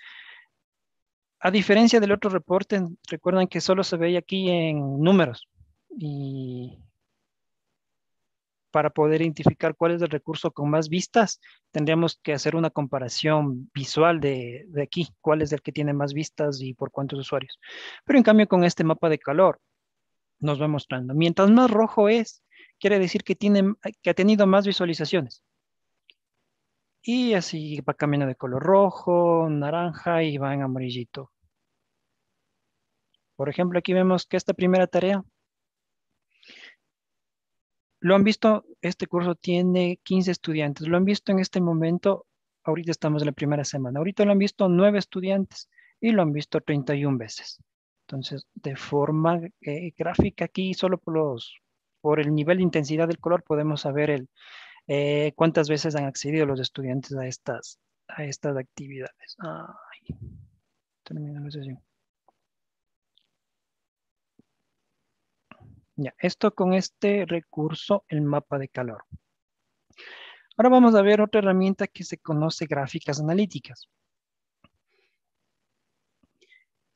a diferencia del otro reporte, recuerden que solo se veía aquí en números y para poder identificar cuál es el recurso con más vistas, tendríamos que hacer una comparación visual de, aquí, cuál es el que tiene más vistas y por cuántos usuarios. Pero en cambio con este mapa de calor nos va mostrando. Mientras más rojo es, quiere decir que, tiene, que ha tenido más visualizaciones. Y así va cambiando de color rojo, naranja y va en amarillito. Por ejemplo, aquí vemos que esta primera tarea lo han visto, este curso tiene 15 estudiantes, lo han visto en este momento, ahorita estamos en la primera semana, ahorita lo han visto 9 estudiantes y lo han visto 31 veces. Entonces, de forma eh, gráfica aquí, solo por, los, por el nivel de intensidad del color podemos saber eh, cuántas veces han accedido los estudiantes a estas, a estas actividades. Ay, la sesión. Ya, esto con este recurso, el mapa de calor. Ahora vamos a ver otra herramienta que se conoce gráficas analíticas.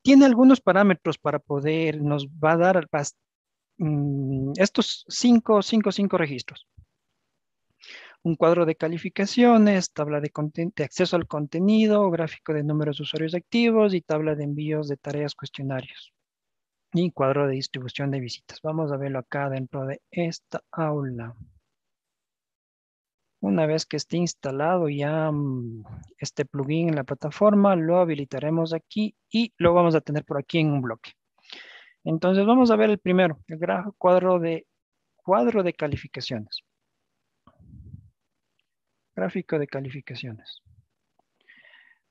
Tiene algunos parámetros para poder, nos va a dar mm, estos cinco, cinco, cinco registros un cuadro de calificaciones, tabla de, de, acceso al contenido, gráfico de números de usuarios activos y tabla de envíos de tareas cuestionarios y cuadro de distribución de visitas. Vamos a verlo acá dentro de esta aula. Una vez que esté instalado ya mm, este plugin en la plataforma, lo habilitaremos aquí y lo vamos a tener por aquí en un bloque. Entonces vamos a ver el primero, el gráfico cuadro de, cuadro de calificaciones. Gráfico de calificaciones.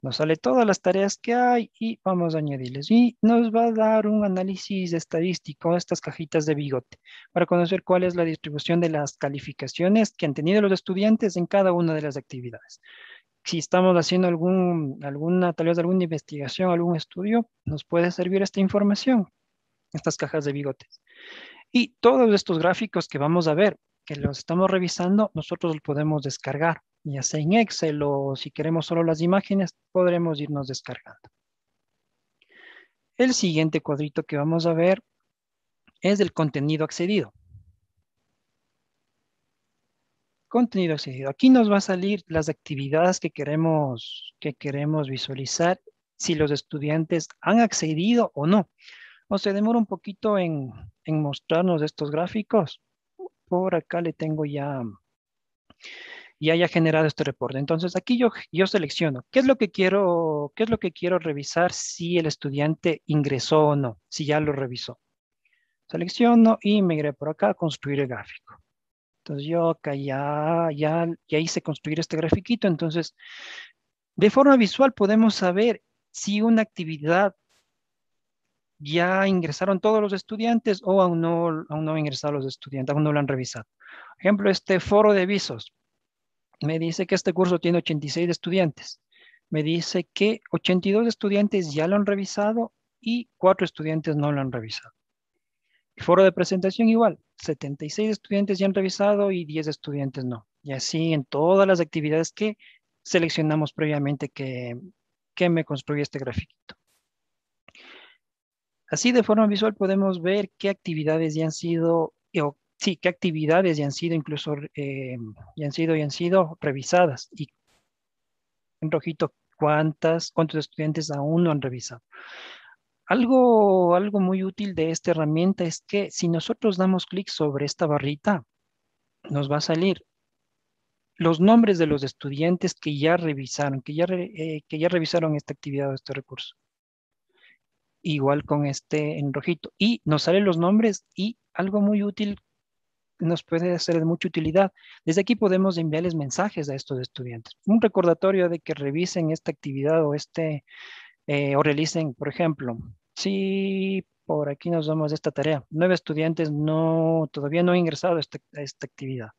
Nos sale todas las tareas que hay y vamos a añadirles. Y nos va a dar un análisis estadístico a estas cajitas de bigote para conocer cuál es la distribución de las calificaciones que han tenido los estudiantes en cada una de las actividades. Si estamos haciendo algún, alguna, tarea de alguna investigación, algún estudio, nos puede servir esta información, estas cajas de bigotes. Y todos estos gráficos que vamos a ver, que los estamos revisando, nosotros los podemos descargar ya sea en Excel o si queremos solo las imágenes, podremos irnos descargando. El siguiente cuadrito que vamos a ver es del contenido accedido. Contenido accedido. Aquí nos va a salir las actividades que queremos, que queremos visualizar, si los estudiantes han accedido o no. O se demora un poquito en, en mostrarnos estos gráficos. Por acá le tengo ya y haya generado este reporte. Entonces aquí yo, yo selecciono qué es lo que quiero, qué es lo que quiero revisar si el estudiante ingresó o no, si ya lo revisó. Selecciono y me iré por acá a construir el gráfico. Entonces yo acá ya, ya, ya hice construir este grafiquito, entonces de forma visual podemos saber si una actividad ya ingresaron todos los estudiantes o aún no, aún no ingresaron los estudiantes, aún no lo han revisado. ejemplo, este foro de visos me dice que este curso tiene 86 estudiantes. Me dice que 82 estudiantes ya lo han revisado y 4 estudiantes no lo han revisado. El foro de presentación igual, 76 estudiantes ya han revisado y 10 estudiantes no. Y así en todas las actividades que seleccionamos previamente que, me construye este grafiquito. Así de forma visual podemos ver qué actividades ya han sido Sí, qué actividades ya han sido incluso, eh, han sido, han sido revisadas y en rojito cuántas, cuántos estudiantes aún no han revisado. Algo, algo muy útil de esta herramienta es que si nosotros damos clic sobre esta barrita, nos va a salir los nombres de los estudiantes que ya revisaron, que ya, eh, que ya revisaron esta actividad o este recurso. Igual con este en rojito. Y nos salen los nombres y algo muy útil nos puede ser de mucha utilidad. Desde aquí podemos enviarles mensajes a estos estudiantes. Un recordatorio de que revisen esta actividad o este, eh, o realicen, por ejemplo, si por aquí nos vamos de esta tarea, nueve estudiantes no, todavía no han ingresado a este, esta, actividad.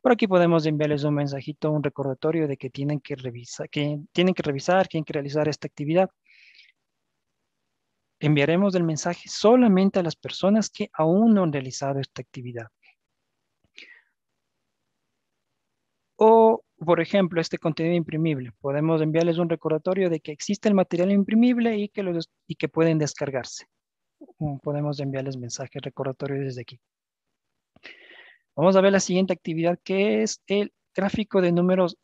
Por aquí podemos enviarles un mensajito, un recordatorio de que tienen que revisar, que tienen que revisar, tienen que realizar esta actividad. Enviaremos el mensaje solamente a las personas que aún no han realizado esta actividad. O, por ejemplo, este contenido imprimible. Podemos enviarles un recordatorio de que existe el material imprimible y que, los, y que pueden descargarse. Mm, podemos enviarles mensajes recordatorios desde aquí. Vamos a ver la siguiente actividad que es el gráfico de números,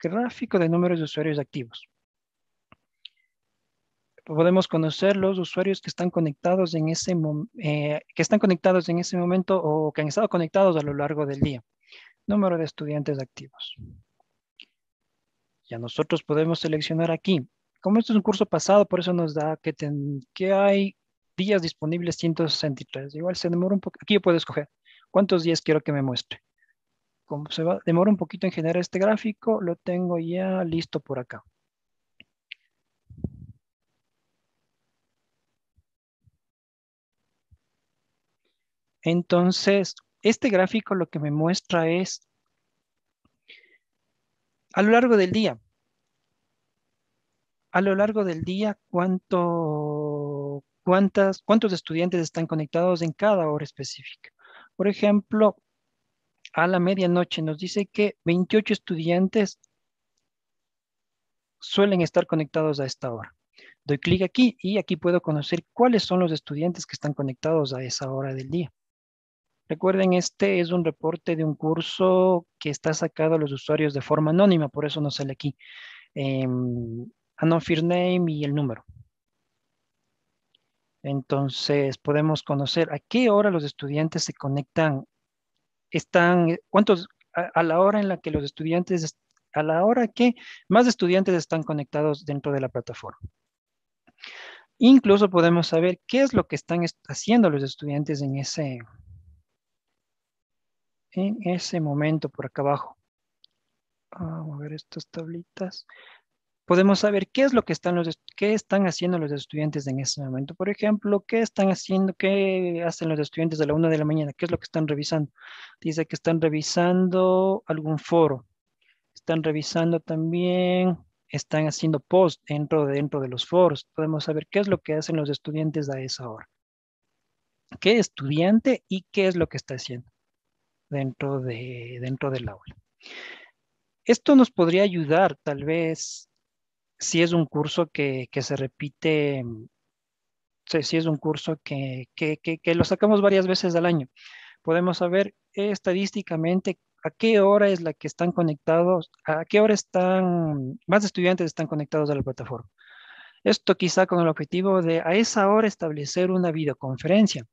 gráfico de números de usuarios activos. Podemos conocer los usuarios que están conectados en ese eh, que están conectados en ese momento o que han estado conectados a lo largo del día número de estudiantes activos. Ya nosotros podemos seleccionar aquí. Como esto es un curso pasado, por eso nos da que, que hay días disponibles 163. Igual se demora un poco. Aquí yo puedo escoger cuántos días quiero que me muestre. Como se va, demora un poquito en generar este gráfico, lo tengo ya listo por acá. Entonces, este gráfico lo que me muestra es a lo largo del día, a lo largo del día, cuántos estudiantes están conectados en cada hora específica. Por ejemplo, a la medianoche nos dice que 28 estudiantes suelen estar conectados a esta hora. Doy clic aquí y aquí puedo conocer cuáles son los estudiantes que están conectados a esa hora del día. Recuerden, este es un reporte de un curso que está sacado a los usuarios de forma anónima, por eso no sale aquí. Eh, em, ah, anon Firm name y el número. Entonces, podemos conocer a qué hora los estudiantes se conectan. Están, ¿cuántos? a la hora en la que los estudiantes, a la hora que más estudiantes están conectados dentro de la plataforma. Incluso podemos saber qué es lo que están haciendo los estudiantes en ese, en ese momento por acá abajo. Vamos a ver estas tablitas. Podemos saber qué es lo que están, los, qué están haciendo los estudiantes en ese momento. Por ejemplo, qué están haciendo, qué hacen los estudiantes a la una de la mañana, qué es lo que están revisando. Dice que están revisando algún foro. Están revisando también, están haciendo post dentro, dentro de los foros. Podemos saber qué es lo que hacen los estudiantes a esa hora. ¿Qué estudiante y qué es lo que está haciendo? dentro, de, dentro del aula. Esto nos podría ayudar tal vez si es un curso que, se repite, si es un curso que, que, lo sacamos varias veces al año. Podemos saber estadísticamente a qué hora es la que están conectados, a qué hora están, más estudiantes están conectados a la plataforma. Esto quizá con el objetivo de a esa hora establecer una videoconferencia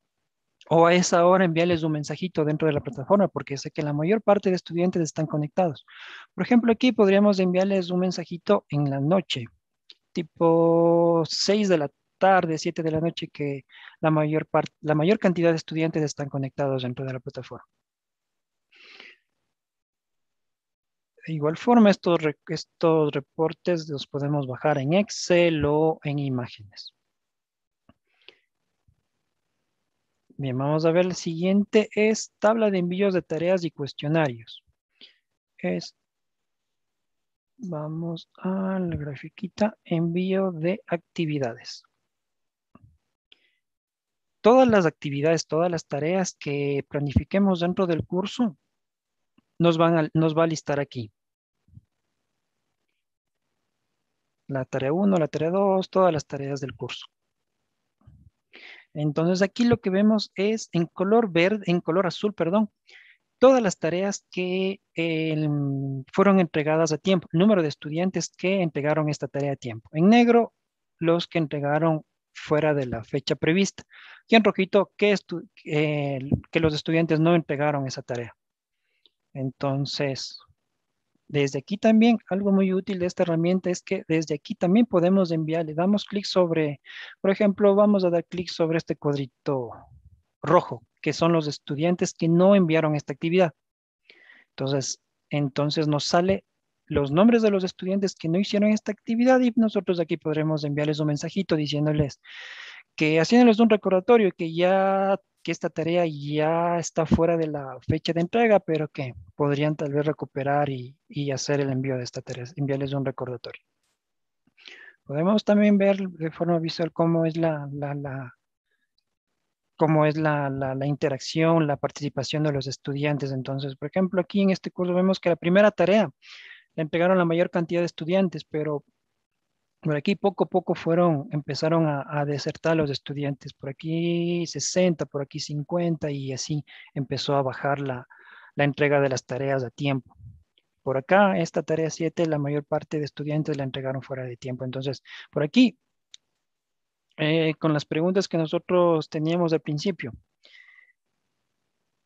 o a esa hora enviarles un mensajito dentro de la plataforma, porque sé que la mayor parte de estudiantes están conectados. Por ejemplo, aquí podríamos enviarles un mensajito en la noche, tipo 6 de la tarde, 7 de la noche, que la mayor, la mayor cantidad de estudiantes están conectados dentro de la plataforma. De igual forma, estos, estos reportes los podemos bajar en Excel o en imágenes. Bien, vamos a ver el siguiente es tabla de envíos de tareas y cuestionarios. vamos a la grafiquita envío de actividades. Todas las actividades, todas las tareas que planifiquemos dentro del curso nos, van nos va a listar aquí. La tarea 1, la tarea 2, todas las tareas del curso. Entonces aquí lo que vemos es en color verde, en color azul, perdón, todas las tareas que em, fueron entregadas a tiempo, el número de estudiantes que entregaron esta tarea a tiempo. En negro, los que entregaron fuera de la fecha prevista. Y en rojito, eh, que los estudiantes no entregaron esa tarea. Entonces, desde aquí también, algo muy útil de esta herramienta es que desde aquí también podemos enviarle. le damos clic sobre, por ejemplo, vamos a dar clic sobre este cuadrito rojo, que son los estudiantes que no enviaron esta actividad. Entonces, entonces nos sale los nombres de los estudiantes que no hicieron esta actividad y nosotros aquí podremos enviarles un mensajito diciéndoles que haciéndoles un recordatorio que ya que esta tarea ya está fuera de la fecha de entrega, pero que podrían tal vez recuperar y, hacer el envío de esta tarea, enviarles un recordatorio. Podemos también ver de forma visual cómo es la, la, cómo es la, la, interacción, la participación de los estudiantes. Entonces, por ejemplo, aquí en este curso vemos que la primera tarea la entregaron la mayor cantidad de estudiantes, pero por aquí poco a poco fueron, empezaron a, desertar los estudiantes. Por aquí 60, por aquí 50 y así empezó a bajar la, entrega de las tareas a tiempo. Por acá, esta tarea 7, la mayor parte de estudiantes la entregaron fuera de tiempo. Entonces, por aquí, eh, con las preguntas que nosotros teníamos al principio,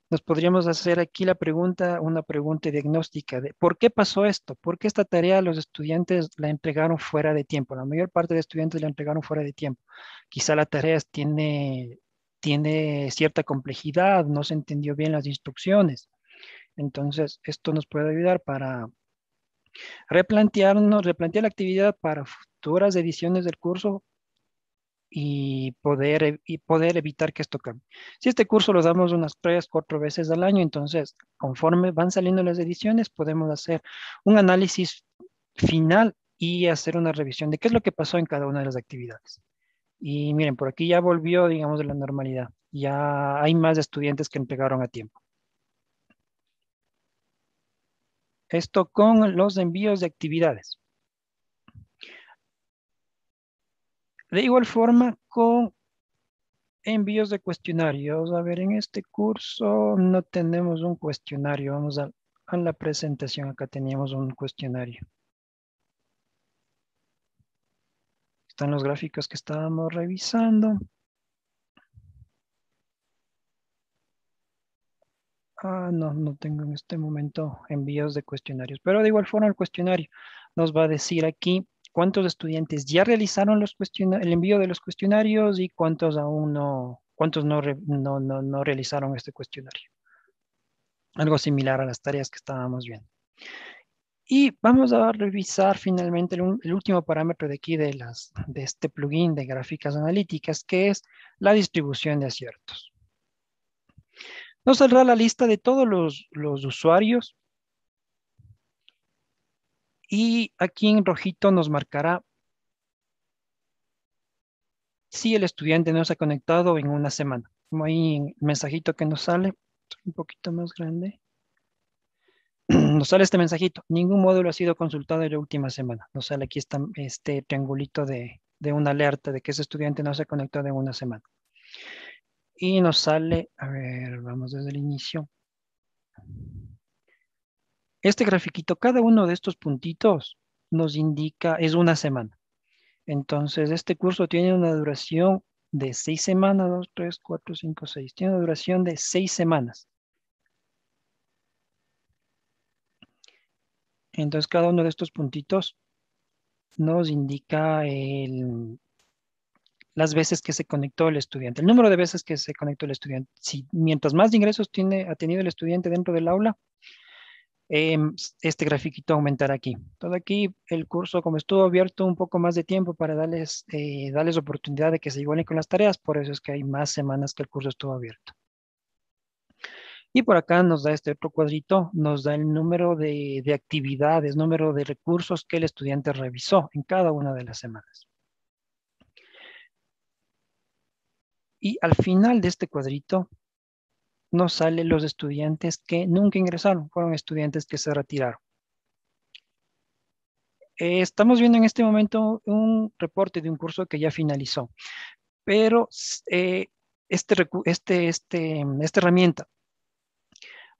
nos podríamos hacer aquí la pregunta, una pregunta diagnóstica de por qué pasó esto, por qué esta tarea los estudiantes la entregaron fuera de tiempo, la mayor parte de estudiantes la entregaron fuera de tiempo. Quizá la tarea tiene, tiene cierta complejidad, no se entendió bien las instrucciones. Entonces, esto nos puede ayudar para replantearnos, replantear la actividad para futuras ediciones del curso y poder, e, y poder evitar que esto cambie. Si este curso lo damos unas tres, cuatro veces al año, entonces conforme van saliendo las ediciones, podemos hacer un análisis final y hacer una revisión de qué es lo que pasó en cada una de las actividades. Y miren, por aquí ya volvió, digamos, de la normalidad. Ya hay más estudiantes que entregaron a tiempo. Esto con los envíos de actividades. De igual forma con envíos de cuestionarios. A ver, en este curso no tenemos un cuestionario. Vamos a, la presentación. Acá teníamos un cuestionario. Están los gráficos que estábamos revisando. Ah, no, no tengo en este momento envíos de cuestionarios. Pero de igual forma el cuestionario nos va a decir aquí cuántos estudiantes ya realizaron el envío de los cuestionarios y cuántos aún no, cuántos no, realizaron este cuestionario. Algo similar a las tareas que estábamos viendo. Y vamos a revisar finalmente el, último parámetro de aquí de, las, de este plugin de gráficas analíticas, que es la distribución de aciertos. Nos saldrá la lista de todos los usuarios y aquí en rojito nos marcará si el estudiante no se ha conectado en una semana. Como ahí el mensajito que nos sale, un poquito más grande. Nos sale este mensajito. Ningún módulo ha sido consultado en la última semana. Nos sale aquí este triangulito de, de una alerta de que ese estudiante no se ha conectado en una semana. Y nos sale, a ver, vamos desde el inicio. Este grafiquito, cada uno de estos puntitos nos indica, es una semana. Entonces, este curso tiene una duración de seis semanas, dos, tres, cuatro, cinco, seis. Tiene una duración de seis semanas. Entonces, cada uno de estos puntitos nos indica las veces que se conectó el estudiante, el número de veces que se conectó el estudiante. Si mientras más ingresos tiene, ha tenido el estudiante dentro del aula, eh, este grafiquito aumentar aquí. Todo aquí el curso, como estuvo abierto un poco más de tiempo para darles, eh, darles oportunidad de que se igualen con las tareas, por eso es que hay más semanas que el curso estuvo abierto. Y por acá nos da este otro cuadrito, nos da el número de actividades, número de recursos que el estudiante revisó en cada una de las semanas. Y al final de este cuadrito no salen los estudiantes que nunca ingresaron, fueron estudiantes que se retiraron. Eh, estamos viendo en este momento un reporte de un curso que ya finalizó, pero eh, este, este, este, esta herramienta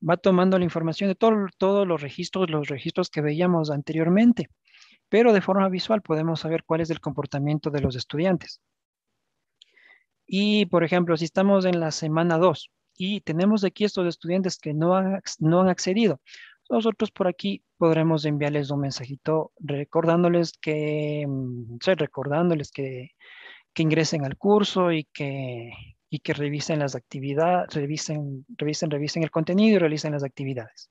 va tomando la información de todos todos los registros, los registros que veíamos anteriormente, pero de forma visual podemos saber cuál es el comportamiento de los estudiantes. Y, por ejemplo, si estamos en la semana 2, y tenemos aquí estos estudiantes que no han, no han accedido. Nosotros por aquí podremos enviarles un mensajito recordándoles que, mm, recordándoles que, que ingresen al curso y que, y que revisen las actividades, revisen, revisen, revisen el contenido y realicen las actividades.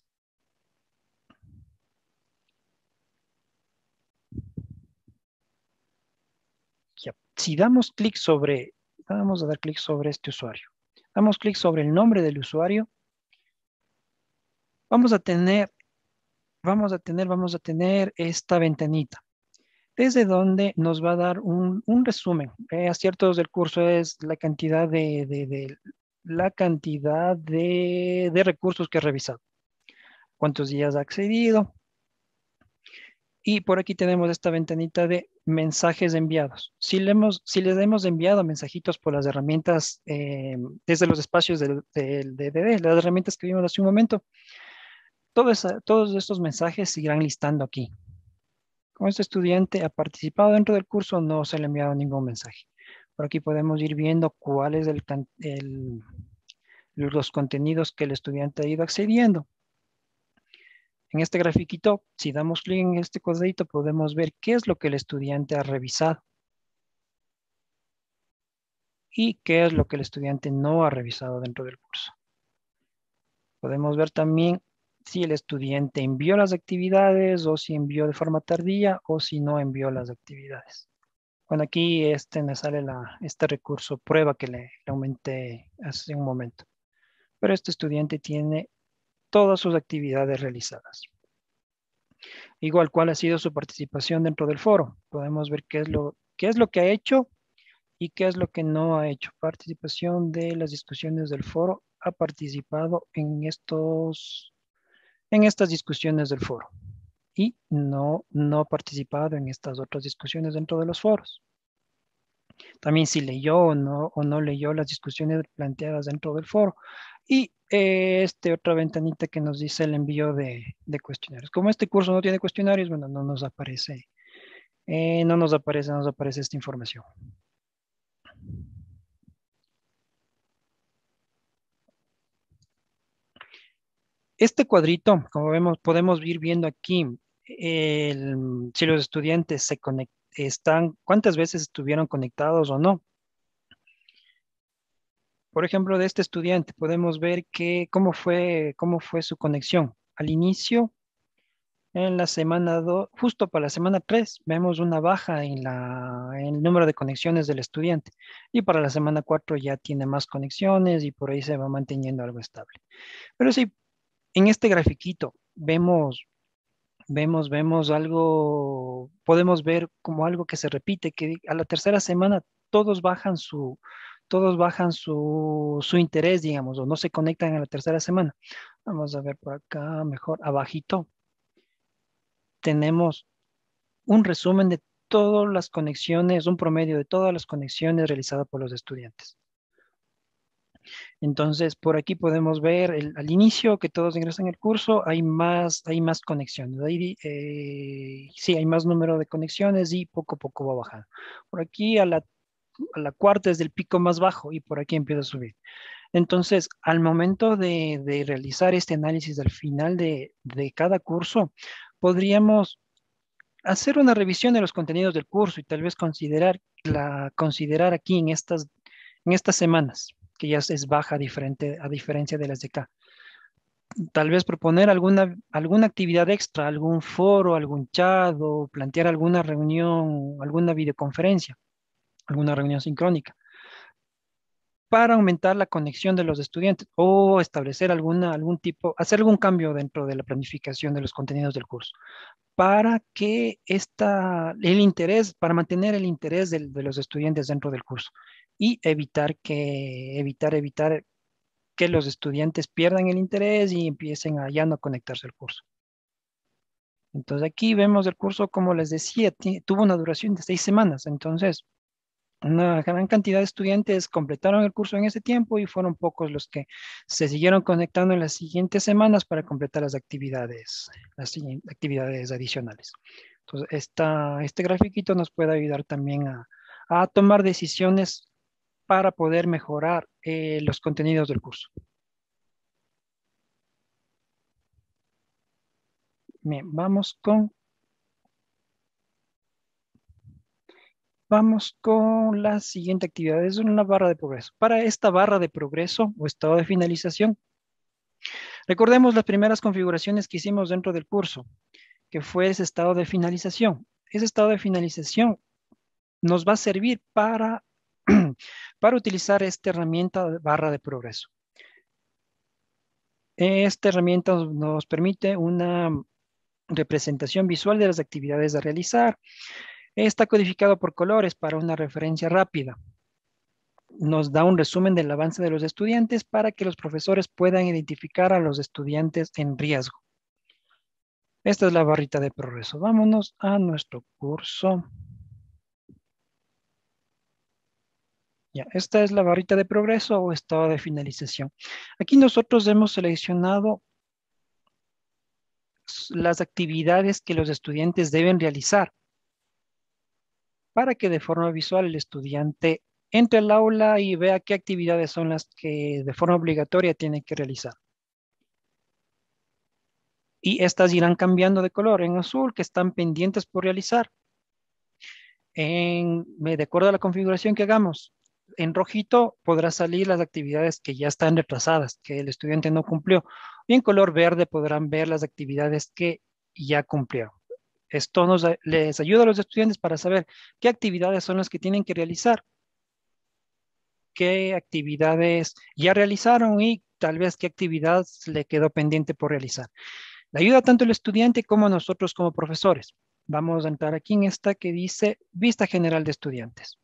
Si damos clic sobre, vamos a dar clic sobre este usuario. Damos clic sobre el nombre del usuario. Vamos a tener, vamos a tener, vamos a tener esta ventanita desde donde nos va a dar un, resumen. Eh, aciertos del curso es la cantidad de, la cantidad de, recursos que ha revisado. Cuántos días ha accedido. Y por aquí tenemos esta ventanita de mensajes enviados. Si, le hemos, si les hemos enviado mensajitos por las herramientas eh, desde los espacios del DDD, las herramientas que vimos hace un momento, todos todos estos mensajes seguirán irán listando aquí. Como este estudiante ha participado dentro del curso, no se le ha enviado ningún mensaje. Por aquí podemos ir viendo cuáles son el, los contenidos que el estudiante ha ido accediendo. En este grafiquito, si damos clic en este cuadradito, podemos ver qué es lo que el estudiante ha revisado. Y qué es lo que el estudiante no ha revisado dentro del curso. Podemos ver también si el estudiante envió las actividades o si envió de forma tardía o si no envió las actividades. Bueno, aquí este me sale la, este recurso prueba que le, le aumenté hace un momento. Pero este estudiante tiene todas sus actividades realizadas. Igual, ¿cuál ha sido su participación dentro del foro? Podemos ver qué es lo, qué es lo que ha hecho y qué es lo que no ha hecho. Participación de las discusiones del foro. Ha participado en, estos, en estas discusiones del foro y no, no ha participado en estas otras discusiones dentro de los foros. También si leyó o no, o no leyó las discusiones planteadas dentro del foro y eh, este otra ventanita que nos dice el envío de, cuestionarios. Como este curso no tiene cuestionarios, bueno, no nos aparece, eh, no nos aparece, no nos aparece esta información. Este cuadrito, como vemos, podemos ir viendo aquí si los estudiantes se conectan están, cuántas veces estuvieron conectados o no por ejemplo, de este estudiante, podemos ver que, cómo, fue, cómo fue su conexión. Al inicio, en la semana 2, justo para la semana 3, vemos una baja en, la, en el número de conexiones del estudiante. Y para la semana 4 ya tiene más conexiones y por ahí se va manteniendo algo estable. Pero sí, en este grafiquito vemos vemos, vemos algo, podemos ver como algo que se repite, que a la tercera semana todos bajan su, todos bajan su, interés, digamos, o no se conectan a la tercera semana. Vamos a ver por acá, mejor abajito. Tenemos un resumen de todas las conexiones, un promedio de todas las conexiones realizadas por los estudiantes. Entonces, por aquí podemos ver al inicio que todos ingresan al curso, hay más, hay más conexiones. Eh, sí, hay más número de conexiones y poco a poco va bajando. Por aquí a la la cuarta es del pico más bajo y por aquí empieza a subir. Entonces, al momento de, realizar este análisis al final de, cada curso, podríamos hacer una revisión de los contenidos del curso y tal vez considerar, la, considerar aquí en estas, en estas semanas, que ya es baja diferente, a diferencia de las de acá. Tal vez proponer alguna, alguna actividad extra, algún foro, algún chat o plantear alguna reunión, alguna videoconferencia alguna reunión sincrónica para aumentar la conexión de los estudiantes o establecer alguna, algún tipo, hacer algún cambio dentro de la planificación de los contenidos del curso, para que esta, el interés, para mantener el interés de, los estudiantes dentro del curso y evitar que, evitar, evitar que los estudiantes pierdan el interés y empiecen a ya no conectarse al curso. Entonces aquí vemos el curso, como les decía, tuvo una duración de seis semanas, entonces una gran cantidad de estudiantes completaron el curso en ese tiempo y fueron pocos los que se siguieron conectando en las siguientes semanas para completar las actividades, las actividades adicionales. Entonces, esta, este grafiquito nos puede ayudar también a, tomar decisiones para poder mejorar eh, los contenidos del curso. Bien, vamos con Vamos con la siguiente actividad. Es una barra de progreso. Para esta barra de progreso o estado de finalización, recordemos las primeras configuraciones que hicimos dentro del curso, que fue ese estado de finalización. Ese estado de finalización nos va a servir para, para utilizar esta herramienta de barra de progreso. Esta herramienta nos permite una representación visual de las actividades a realizar, Está codificado por colores para una referencia rápida. Nos da un resumen del avance de los estudiantes para que los profesores puedan identificar a los estudiantes en riesgo. Esta es la barrita de progreso. Vámonos a nuestro curso. Ya, esta es la barrita de progreso o estado de finalización. Aquí nosotros hemos seleccionado las actividades que los estudiantes deben realizar para que de forma visual el estudiante entre al aula y vea qué actividades son las que de forma obligatoria tiene que realizar. Y estas irán cambiando de color en azul que están pendientes por realizar. En, de acuerdo a la configuración que hagamos, en rojito podrá salir las actividades que ya están retrasadas, que el estudiante no cumplió. Y en color verde podrán ver las actividades que ya cumplió. Esto les ayuda a los estudiantes para saber qué actividades son las que tienen que realizar, qué actividades ya realizaron y tal vez qué actividad le quedó pendiente por realizar. Le ayuda tanto el estudiante como nosotros como profesores. Vamos a entrar aquí en esta que dice vista general de estudiantes.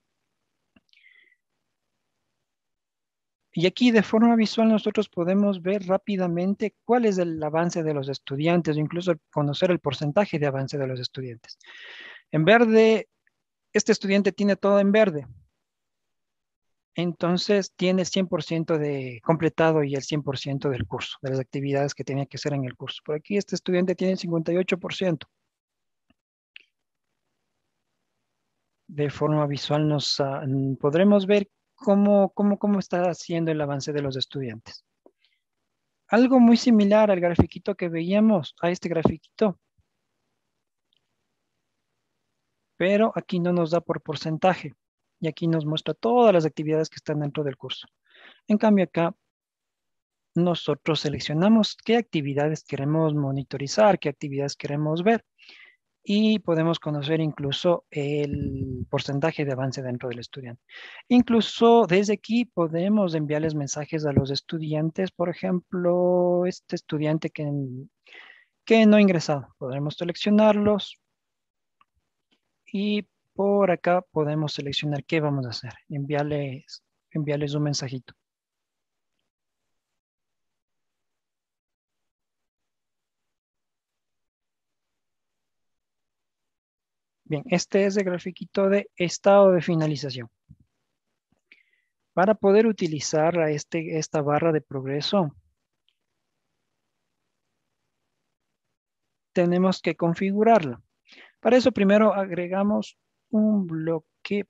Y aquí de forma visual nosotros podemos ver rápidamente cuál es el avance de los estudiantes, o incluso conocer el porcentaje de avance de los estudiantes. En verde, este estudiante tiene todo en verde. Entonces tiene 100% de completado y el 100% del curso, de las actividades que tenía que hacer en el curso. Por aquí este estudiante tiene el 58%. De forma visual nos ah, podremos ver cómo, cómo, cómo está haciendo el avance de los estudiantes. Algo muy similar al grafiquito que veíamos, a este grafiquito. Pero aquí no nos da por porcentaje y aquí nos muestra todas las actividades que están dentro del curso. En cambio acá nosotros seleccionamos qué actividades queremos monitorizar, qué actividades queremos ver y podemos conocer incluso el porcentaje de avance dentro del estudiante. Incluso desde aquí podemos enviarles mensajes a los estudiantes, por ejemplo, este estudiante que, que no ha ingresado, Podemos seleccionarlos y por acá podemos seleccionar qué vamos a hacer, enviarles, enviarles un mensajito. Bien, este es el grafiquito de estado de finalización. Para poder utilizar este, esta barra de progreso, tenemos que configurarla. Para eso primero agregamos un bloque.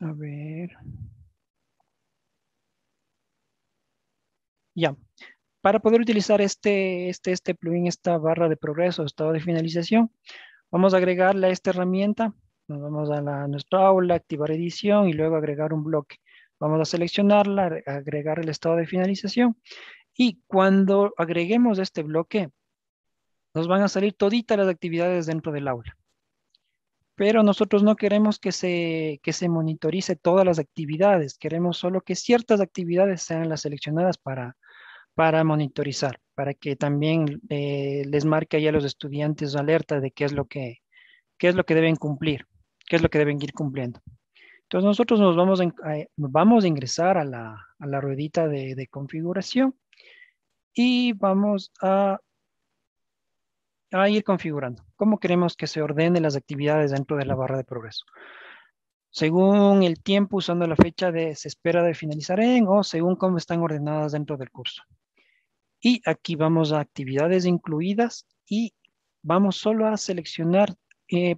A ver. Ya. Para poder utilizar este, este, este plugin, esta barra de progreso, estado de finalización, Vamos a agregarle a esta herramienta, nos vamos a, nuestra aula, activar edición y luego agregar un bloque. Vamos a seleccionarla, agregar el estado de finalización y cuando agreguemos este bloque, nos van a salir toditas las actividades dentro del aula. Pero nosotros no queremos que se, que se monitorice todas las actividades, queremos solo que ciertas actividades sean las seleccionadas para, para monitorizar para que también eh, les marque ahí a los estudiantes alerta de qué es lo que, qué es lo que deben cumplir, qué es lo que deben ir cumpliendo. Entonces nosotros nos vamos a, eh, vamos a ingresar a la, a la ruedita de, de, configuración y vamos a, a ir configurando cómo queremos que se ordenen las actividades dentro de la barra de progreso. Según el tiempo usando la fecha de se espera de finalizar en o según cómo están ordenadas dentro del curso. Y aquí vamos a actividades incluidas y vamos solo a seleccionar, eh,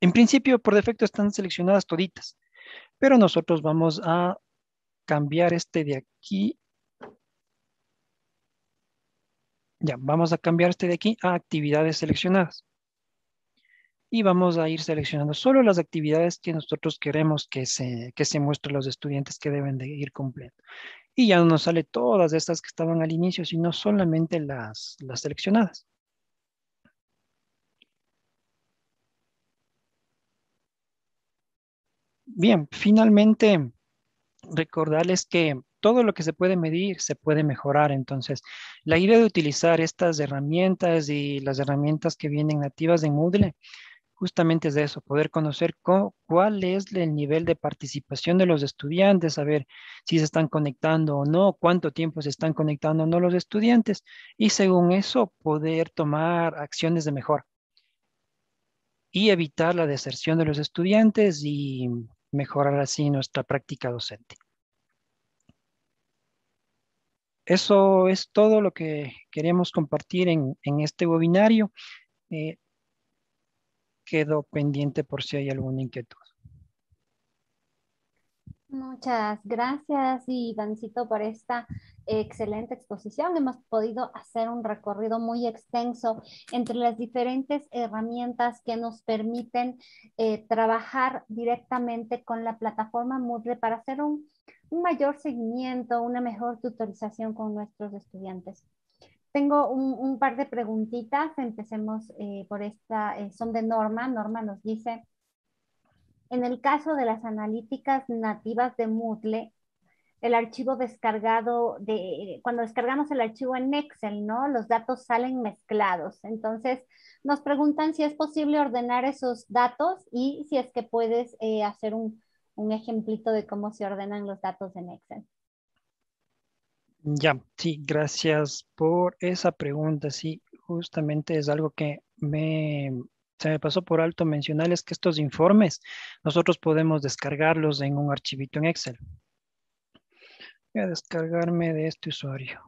en principio por defecto están seleccionadas toditas, pero nosotros vamos a cambiar este de aquí. Ya, vamos a cambiar este de aquí a actividades seleccionadas. Y vamos a ir seleccionando solo las actividades que nosotros queremos que se, que se muestren los estudiantes que deben de ir cumpliendo y ya no nos sale todas estas que estaban al inicio, sino solamente las, las seleccionadas. Bien, finalmente recordarles que todo lo que se puede medir se puede mejorar. Entonces, la idea de utilizar estas herramientas y las herramientas que vienen nativas de Moodle justamente es de eso, poder conocer cuál es el nivel de participación de los estudiantes, saber si se están conectando o no, cuánto tiempo se están conectando o no los estudiantes y según eso poder tomar acciones de mejora y evitar la deserción de los estudiantes y mejorar así nuestra práctica docente. Eso es todo lo que queremos compartir en, este webinario. Eh, quedo pendiente por si hay alguna inquietud. Muchas gracias, y dancito por esta excelente exposición. Hemos podido hacer un recorrido muy extenso entre las diferentes herramientas que nos permiten eh, trabajar directamente con la plataforma Moodle para hacer un mayor seguimiento, una mejor tutorización con nuestros estudiantes. Tengo un, par de preguntitas. Empecemos eh, por esta. Eh, son de Norma. Norma nos dice, en el caso de las analíticas nativas de Moodle, el archivo descargado de cuando descargamos el archivo en Excel, ¿no? Los datos salen mezclados. Entonces, nos preguntan si es posible ordenar esos datos y si es que puedes eh, hacer un, ejemplito de cómo se ordenan los datos en Excel. Ya, sí, gracias por esa pregunta. Sí, justamente es algo que me, se me pasó por alto mencionar, es que estos informes nosotros podemos descargarlos en un archivito en Excel. Voy a descargarme de este usuario.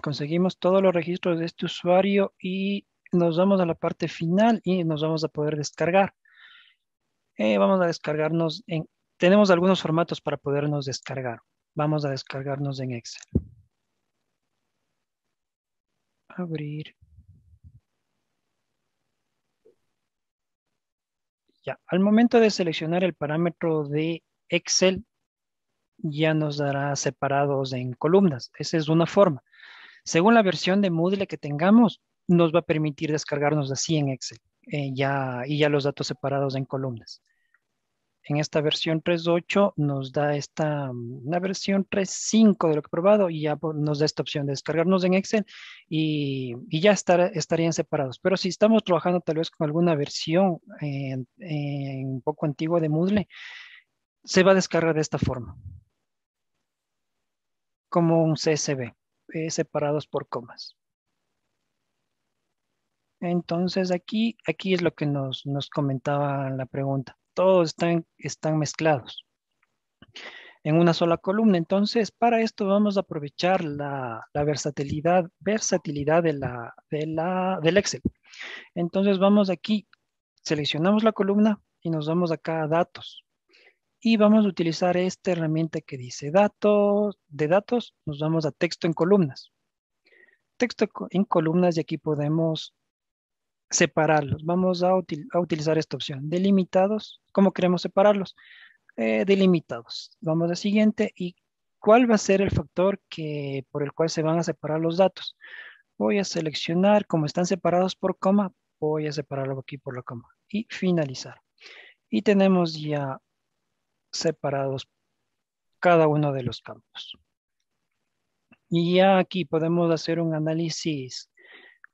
Conseguimos todos los registros de este usuario y nos vamos a la parte final y nos vamos a poder descargar. Eh, vamos a descargarnos en, tenemos algunos formatos para podernos descargar vamos a descargarnos en Excel. Abrir. Ya, al momento de seleccionar el parámetro de Excel, ya nos dará separados en columnas. Esa es una forma. Según la versión de Moodle que tengamos, nos va a permitir descargarnos así en Excel eh, ya, y ya los datos separados en columnas en esta versión 3.8 nos da esta, una versión 3.5 de lo que he probado y ya pues, nos da esta opción de descargarnos en Excel y, ya estarían separados. Pero si estamos trabajando tal vez con alguna versión un poco antigua de Moodle, se va a descargar de esta forma, como un CSV, eh, separados por comas. Entonces aquí, aquí es lo que nos comentaba la pregunta todos están, están mezclados en una sola columna. Entonces, para esto vamos a aprovechar la, versatilidad, versatilidad de la, la, del Excel. Entonces, vamos aquí, seleccionamos la columna y nos vamos acá a datos. Y vamos a utilizar esta herramienta que dice datos, de datos, nos vamos a texto en columnas. Texto en columnas y aquí podemos separarlos. Vamos a, utilizar esta opción. Delimitados. ¿Cómo queremos separarlos? Eh, delimitados. Vamos a siguiente. ¿Y cuál va a ser el factor que, por el cual se van a separar los datos? Voy a seleccionar, como están separados por coma, voy a separarlo aquí por la coma. Y finalizar. Y tenemos ya separados cada uno de los campos. Y ya aquí podemos hacer un análisis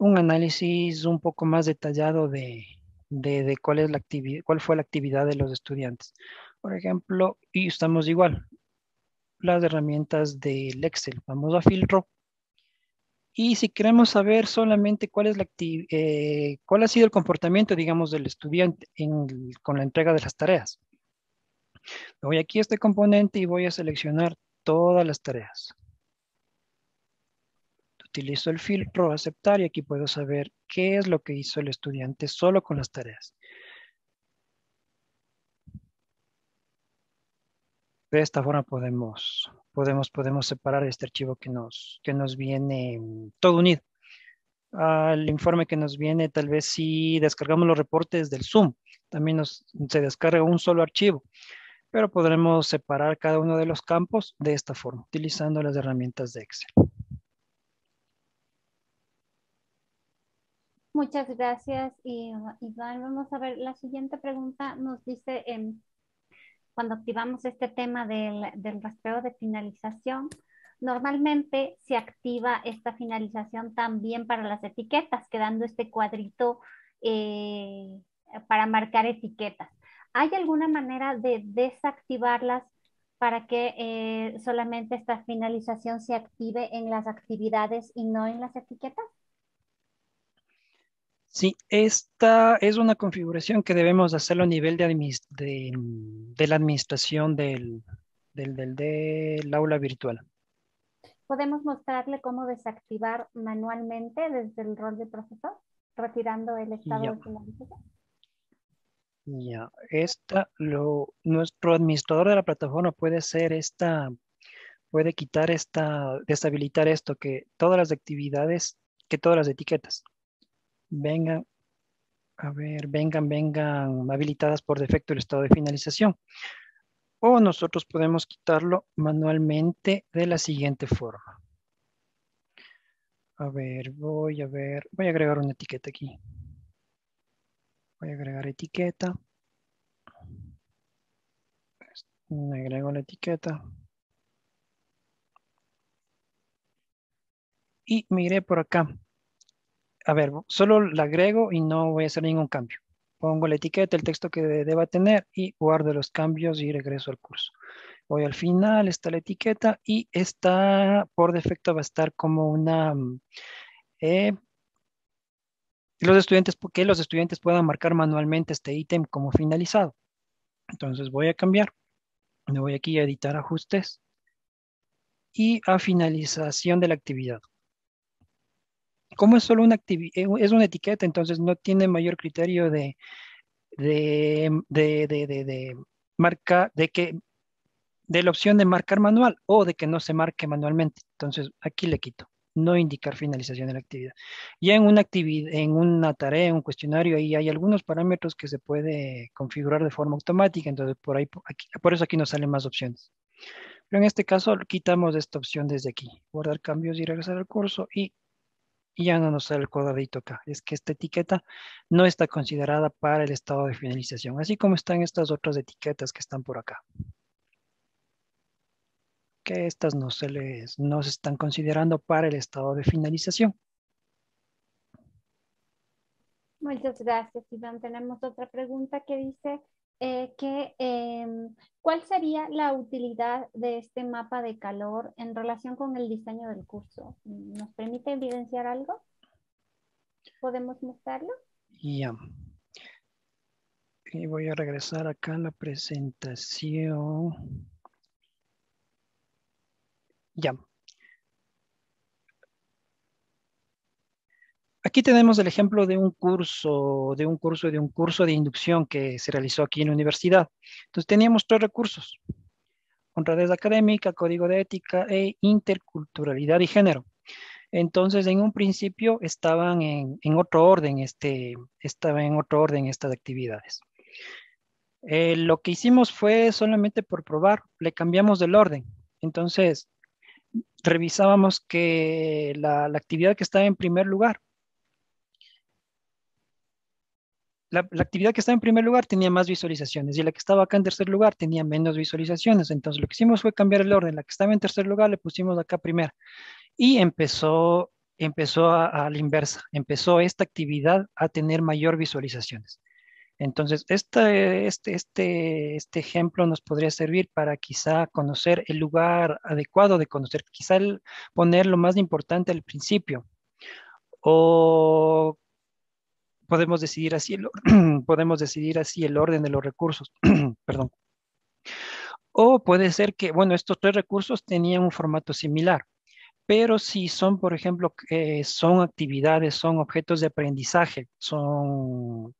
un análisis un poco más detallado de, de, de cuál, es la cuál fue la actividad de los estudiantes. Por ejemplo, y estamos igual, las herramientas del Excel. Vamos a filtro. Y si queremos saber solamente cuál, es la eh, cuál ha sido el comportamiento, digamos, del estudiante con la entrega de las tareas. Voy aquí a este componente y voy a seleccionar todas las tareas utilizo el filtro aceptar y aquí puedo saber qué es lo que hizo el estudiante solo con las tareas. De esta forma podemos, podemos, podemos separar este archivo que nos, que nos viene mm, todo unido al informe que nos viene, tal vez si descargamos los reportes del Zoom, también se descarga un solo archivo, pero podremos separar cada uno de los campos de esta forma, utilizando las herramientas de Excel. Muchas gracias, Iván. Vamos a ver la siguiente pregunta. Nos dice, em, cuando activamos este tema del, rastreo de finalización, normalmente se activa esta finalización también para las etiquetas, quedando este cuadrito eh, para marcar etiquetas. ¿Hay alguna manera de desactivarlas para que eh, solamente esta finalización se active en las actividades y no en las etiquetas? Sí, esta es una configuración que debemos hacerlo a nivel de, de, la administración del, aula virtual. ¿Podemos mostrarle cómo desactivar manualmente desde el rol de profesor, retirando el estado de finalización? Ya, lo, nuestro administrador de la plataforma puede ser esta, puede quitar esta, deshabilitar esto, que todas las actividades, que todas las etiquetas vengan, a ver, vengan, vengan habilitadas por defecto el estado de finalización. O nosotros podemos quitarlo manualmente de la siguiente forma. A ver, voy a ver, voy a agregar una etiqueta aquí. Voy a agregar etiqueta. agrego la etiqueta. Y miré por acá a ver, solo la agrego y no voy a hacer ningún cambio. Pongo la etiqueta, el texto que deba tener y guardo los cambios y regreso al curso. Voy al final, está la etiqueta y está por defecto va a estar como una... Mm, eh, los estudiantes, que los estudiantes puedan marcar manualmente este ítem como finalizado. Entonces voy a cambiar. Me voy aquí a editar ajustes y a finalización de la actividad como es solo una eh, es una etiqueta, entonces no tiene mayor criterio mm, de, de, de, de, marca, de que de la opción de marcar manual o de que no se marque manualmente. Entonces aquí le quito, no indicar finalización de la actividad. Ya en una actividad, en una tarea, en un cuestionario, ahí hay algunos parámetros que se puede configurar de forma automática, entonces por ahí, aquí, por eso aquí nos salen más opciones. Pero en este caso quitamos esta opción desde aquí, guardar cambios y regresar al curso y y ya no nos sale el cuadradito acá. Es que esta etiqueta no está considerada para el estado de finalización, así como están estas otras etiquetas que están por acá. Que estas no se les, no se están considerando para el estado de finalización. Muchas gracias, Iván. Tenemos otra pregunta que dice, eh, em, cuál sería la utilidad de este mapa de calor en relación con el diseño del curso. ¿Nos permite evidenciar algo? ¿Podemos mostrarlo? Ya. Y voy a regresar acá a la presentación. Ya. Aquí tenemos el ejemplo de un curso, de un curso, de un curso de inducción que se realizó aquí en la universidad. Entonces teníamos tres recursos. Honradez académica, código de ética e interculturalidad y género. Entonces, en un principio estaban en, otro orden, este, estaba en otro orden estas actividades. Eh, lo que hicimos fue solamente por probar, le cambiamos el orden. Entonces, revisábamos que la actividad que estaba en primer lugar la, actividad que estaba en primer lugar tenía más visualizaciones y la que estaba acá en tercer lugar tenía menos visualizaciones. Entonces lo que hicimos fue cambiar el orden. La que estaba en tercer lugar le pusimos acá primero y empezó, empezó a, a la inversa. Empezó esta actividad a tener mayor visualizaciones. Entonces, este, este, este, este ejemplo nos podría servir para quizá conocer el lugar adecuado de conocer, quizá el, poner lo más importante al principio o podemos decidir así el, podemos decidir así el orden de los recursos. Perdón. O puede ser que, bueno, estos tres recursos tenían un formato similar, pero si son, por ejemplo, eh, son actividades, son objetos de aprendizaje, son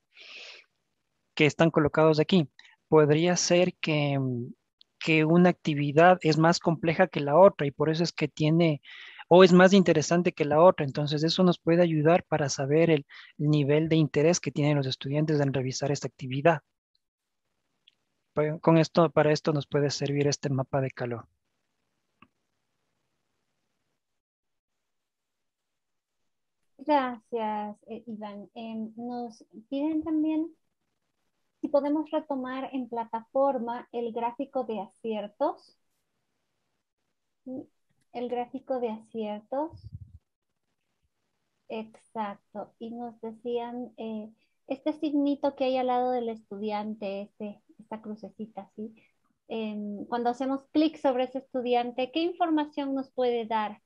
que están colocados aquí, podría ser que una actividad es más compleja que la otra y por eso es que tiene o es más interesante que la otra. Entonces, eso nos puede ayudar para saber el nivel de interés que tienen los estudiantes en revisar esta actividad. Pues, con esto, para esto nos puede servir este mapa de calor. Gracias, eh, Iván. Em, nos piden también si podemos retomar en plataforma el gráfico de aciertos el gráfico de aciertos. Exacto. Y nos decían eh, este signito que hay al lado del estudiante, este, esta crucecita, ¿sí? Em, cuando hacemos clic sobre ese estudiante, ¿qué información nos puede dar?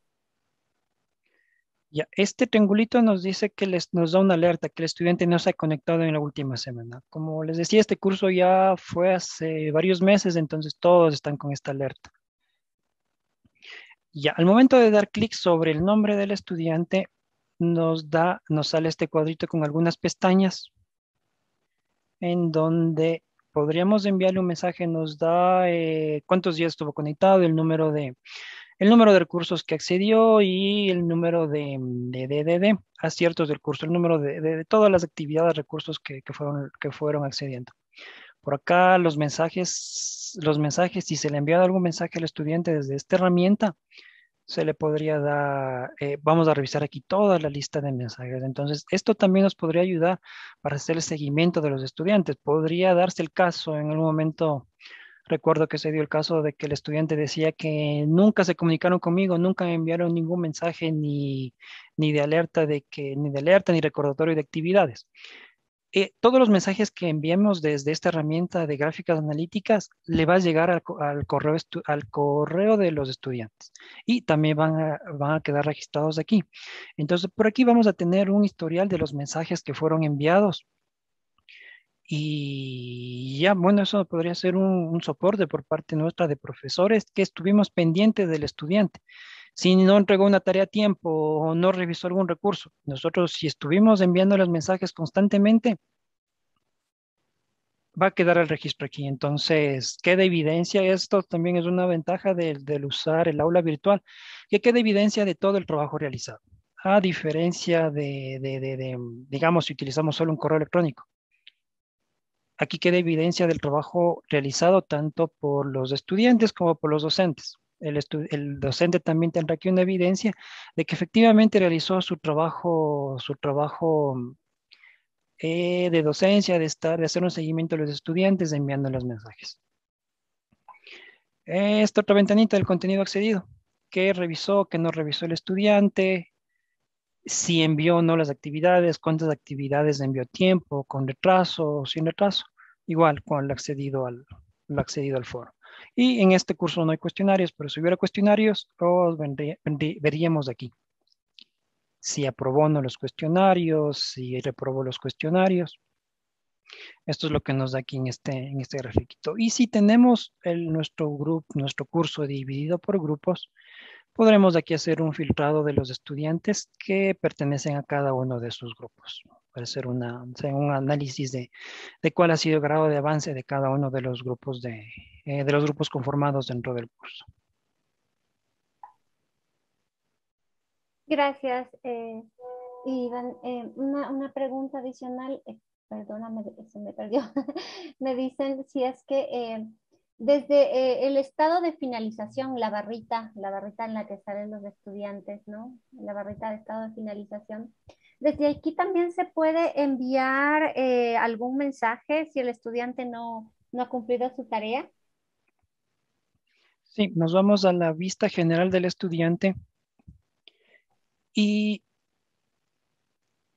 Ya, este triangulito nos dice que les, nos da una alerta que el estudiante no se ha conectado en la última semana. Como les decía, este curso ya fue hace varios meses, entonces todos están con esta alerta. Ya, al momento de dar clic sobre el nombre del estudiante, nos, da, nos sale este cuadrito con algunas pestañas en donde podríamos enviarle un mensaje, nos da eh, cuántos días estuvo conectado, el número de, el número de recursos que accedió y el número de, de, de, de, aciertos del curso, el número de, de, de todas las actividades, recursos que, que, fueron, que fueron accediendo. Por acá los mensajes, los mensajes, si se le envía algún mensaje al estudiante desde esta herramienta, se le podría dar, eh, vamos a revisar aquí toda la lista de mensajes. Entonces, esto también nos podría ayudar para hacer el seguimiento de los estudiantes. Podría darse el caso en algún momento, recuerdo que se dio el caso de que el estudiante decía que nunca se comunicaron conmigo, nunca me enviaron ningún mensaje ni, ni de alerta de que, ni de alerta, ni recordatorio de actividades. Eh, todos los mensajes que enviemos desde esta herramienta de gráficas analíticas le va a llegar al, correo, de los estudiantes y también van a, quedar registrados aquí. Entonces, por aquí vamos a tener un historial de los mensajes que fueron enviados y ya, bueno, eso podría ser un, un, soporte por parte nuestra de profesores que estuvimos pendientes del estudiante si no entregó una tarea a tiempo o no revisó algún recurso. Nosotros si estuvimos enviando los mensajes constantemente, va a quedar el registro aquí. Entonces, queda evidencia, esto también es una ventaja del, usar el aula virtual, que queda evidencia de todo el trabajo realizado, a diferencia de digamos, si utilizamos solo un correo electrónico. Aquí queda evidencia del trabajo realizado tanto por los estudiantes como por los docentes el, docente también tendrá aquí una evidencia de que efectivamente realizó su trabajo, su trabajo eh, de docencia, de, estar, de hacer un seguimiento a los estudiantes enviando los mensajes. Esta otra ventanita del contenido accedido, que revisó, que no revisó el estudiante, si envió o no las actividades, cuántas actividades envió a tiempo, con retraso o sin retraso, igual con accedido al, lo accedido al foro. Y en este curso no hay cuestionarios, pero si hubiera cuestionarios, los veríamos aquí. Si aprobó o no los cuestionarios, si reprobó los cuestionarios. Esto es lo que nos da aquí en este, en este grafiquito. Y si tenemos nuestro, nuestro curso dividido por grupos, podremos aquí hacer un filtrado de los estudiantes que pertenecen a cada uno de sus grupos para hacer una, un análisis de, cuál ha sido el grado de avance de cada uno de los grupos, de, eh, de los grupos conformados dentro del curso. Gracias, eh, Iván. Eh, una, pregunta adicional, eh, perdóname, se me perdió. me dicen si es que desde el estado de finalización, la barrita, la barrita en la que salen los estudiantes, ¿no? La barrita de estado de finalización, desde aquí también se puede enviar eh, algún mensaje si el estudiante no, ha cumplido su tarea. Sí, nos vamos a la vista general del estudiante y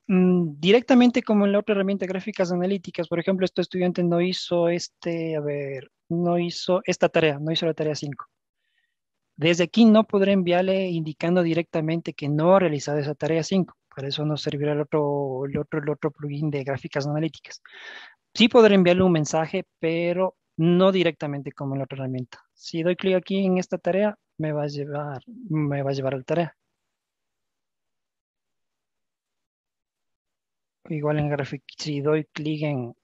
mm, directamente como en la otra herramienta gráficas analíticas, por ejemplo, este estudiante no hizo este, a ver, no hizo esta tarea, no hizo la tarea 5. Desde aquí no podré enviarle indicando directamente que no ha realizado esa tarea 5 para eso nos servirá el otro, el otro, el otro plugin de gráficas analíticas. Sí podré enviarle un mensaje, pero no directamente como en la otra herramienta. Si doy clic aquí en esta tarea, me va a llevar, me va a llevar la tarea. Igual en gráfico si doy clic en,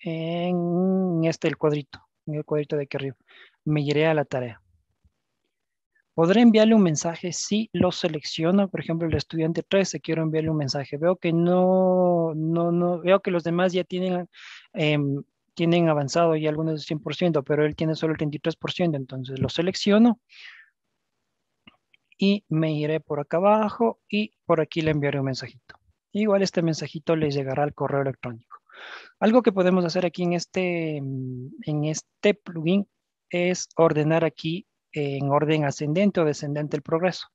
en este, el cuadrito, en el cuadrito de aquí arriba, me iré a la tarea. ¿Podré enviarle un mensaje si lo selecciono? Por ejemplo, el estudiante 13, quiero enviarle un mensaje. Veo que no, no, no, veo que los demás ya tienen, em, tienen avanzado y algunos del 100%, pero él tiene solo el 33%, entonces lo selecciono y me iré por acá abajo y por aquí le enviaré un mensajito. Igual este mensajito le llegará al correo electrónico. Algo que podemos hacer aquí en este, en este plugin es ordenar aquí en orden ascendente o descendente el progreso.